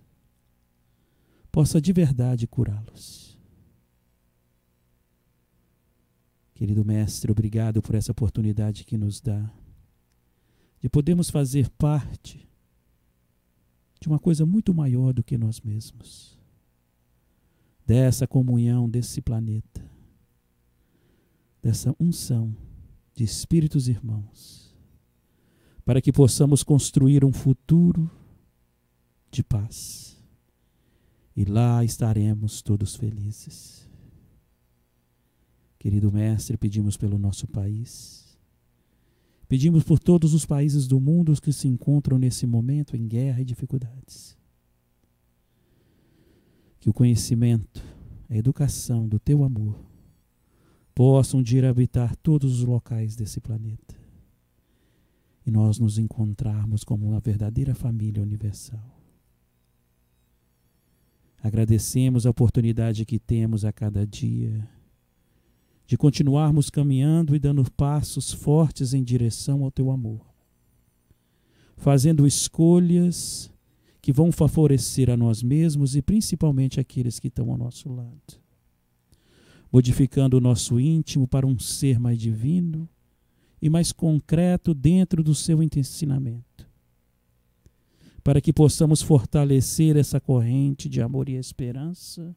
Possa de verdade curá-los. Querido Mestre, obrigado por essa oportunidade que nos dá de podermos fazer parte de uma coisa muito maior do que nós mesmos, dessa comunhão desse planeta, dessa unção de espíritos irmãos para que possamos construir um futuro de paz. E lá estaremos todos felizes. Querido Mestre, pedimos pelo nosso país. Pedimos por todos os países do mundo que se encontram nesse momento em guerra e dificuldades. Que o conhecimento, a educação do teu amor possam de ir habitar todos os locais desse planeta e nós nos encontrarmos como uma verdadeira família universal. Agradecemos a oportunidade que temos a cada dia de continuarmos caminhando e dando passos fortes em direção ao teu amor, fazendo escolhas que vão favorecer a nós mesmos e principalmente aqueles que estão ao nosso lado, modificando o nosso íntimo para um ser mais divino e mais concreto dentro do seu ensinamento, para que possamos fortalecer essa corrente de amor e esperança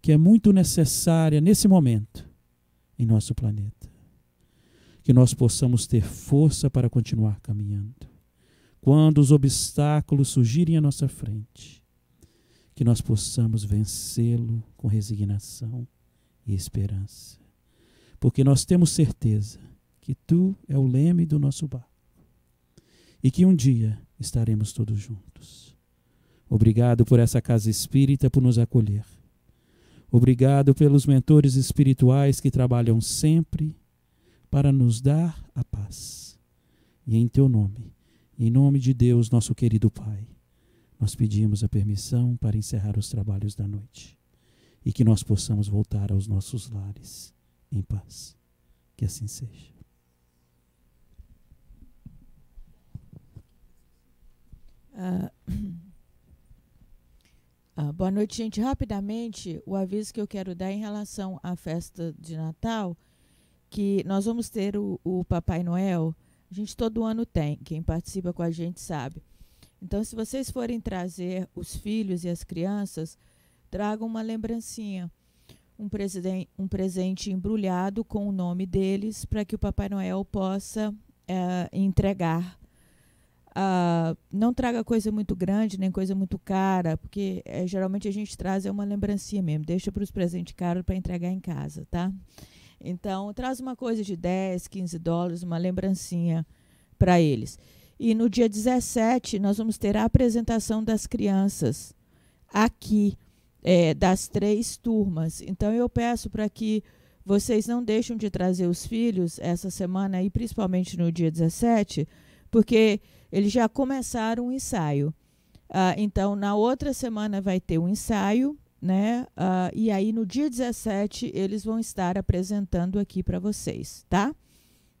que é muito necessária nesse momento em nosso planeta. Que nós possamos ter força para continuar caminhando. Quando os obstáculos surgirem à nossa frente, que nós possamos vencê-lo com resignação e esperança. Porque nós temos certeza que tu é o leme do nosso barco e que um dia estaremos todos juntos. Obrigado por essa casa espírita por nos acolher. Obrigado pelos mentores espirituais que trabalham sempre para nos dar a paz. E em teu nome, em nome de Deus, nosso querido Pai, nós pedimos a permissão para encerrar os trabalhos da noite e que nós possamos voltar aos nossos lares em paz. Que assim seja. Ah, ah, boa noite, gente. Rapidamente, o aviso que eu quero dar em relação à festa de Natal, que nós vamos ter o, o Papai Noel. A gente todo ano tem, quem participa com a gente sabe. Então, se vocês forem trazer os filhos e as crianças, tragam uma lembrancinha, um, um presente embrulhado com o nome deles, para que o Papai Noel possa é, entregar Uh, não traga coisa muito grande nem coisa muito cara, porque é, geralmente a gente traz é uma lembrancinha mesmo, deixa para os presentes caros para entregar em casa, tá? Então, traz uma coisa de 10, 15 dólares, uma lembrancinha para eles. E no dia 17, nós vamos ter a apresentação das crianças aqui, é, das três turmas. Então, eu peço para que vocês não deixem de trazer os filhos essa semana e principalmente no dia 17, porque eles já começaram o ensaio. Ah, então, na outra semana vai ter um ensaio, né? Ah, e aí, no dia 17, eles vão estar apresentando aqui para vocês, tá?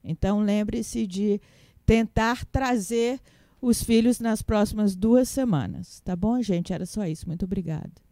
Então, lembre-se de tentar trazer os filhos nas próximas duas semanas, tá bom, gente? Era só isso. Muito obrigada.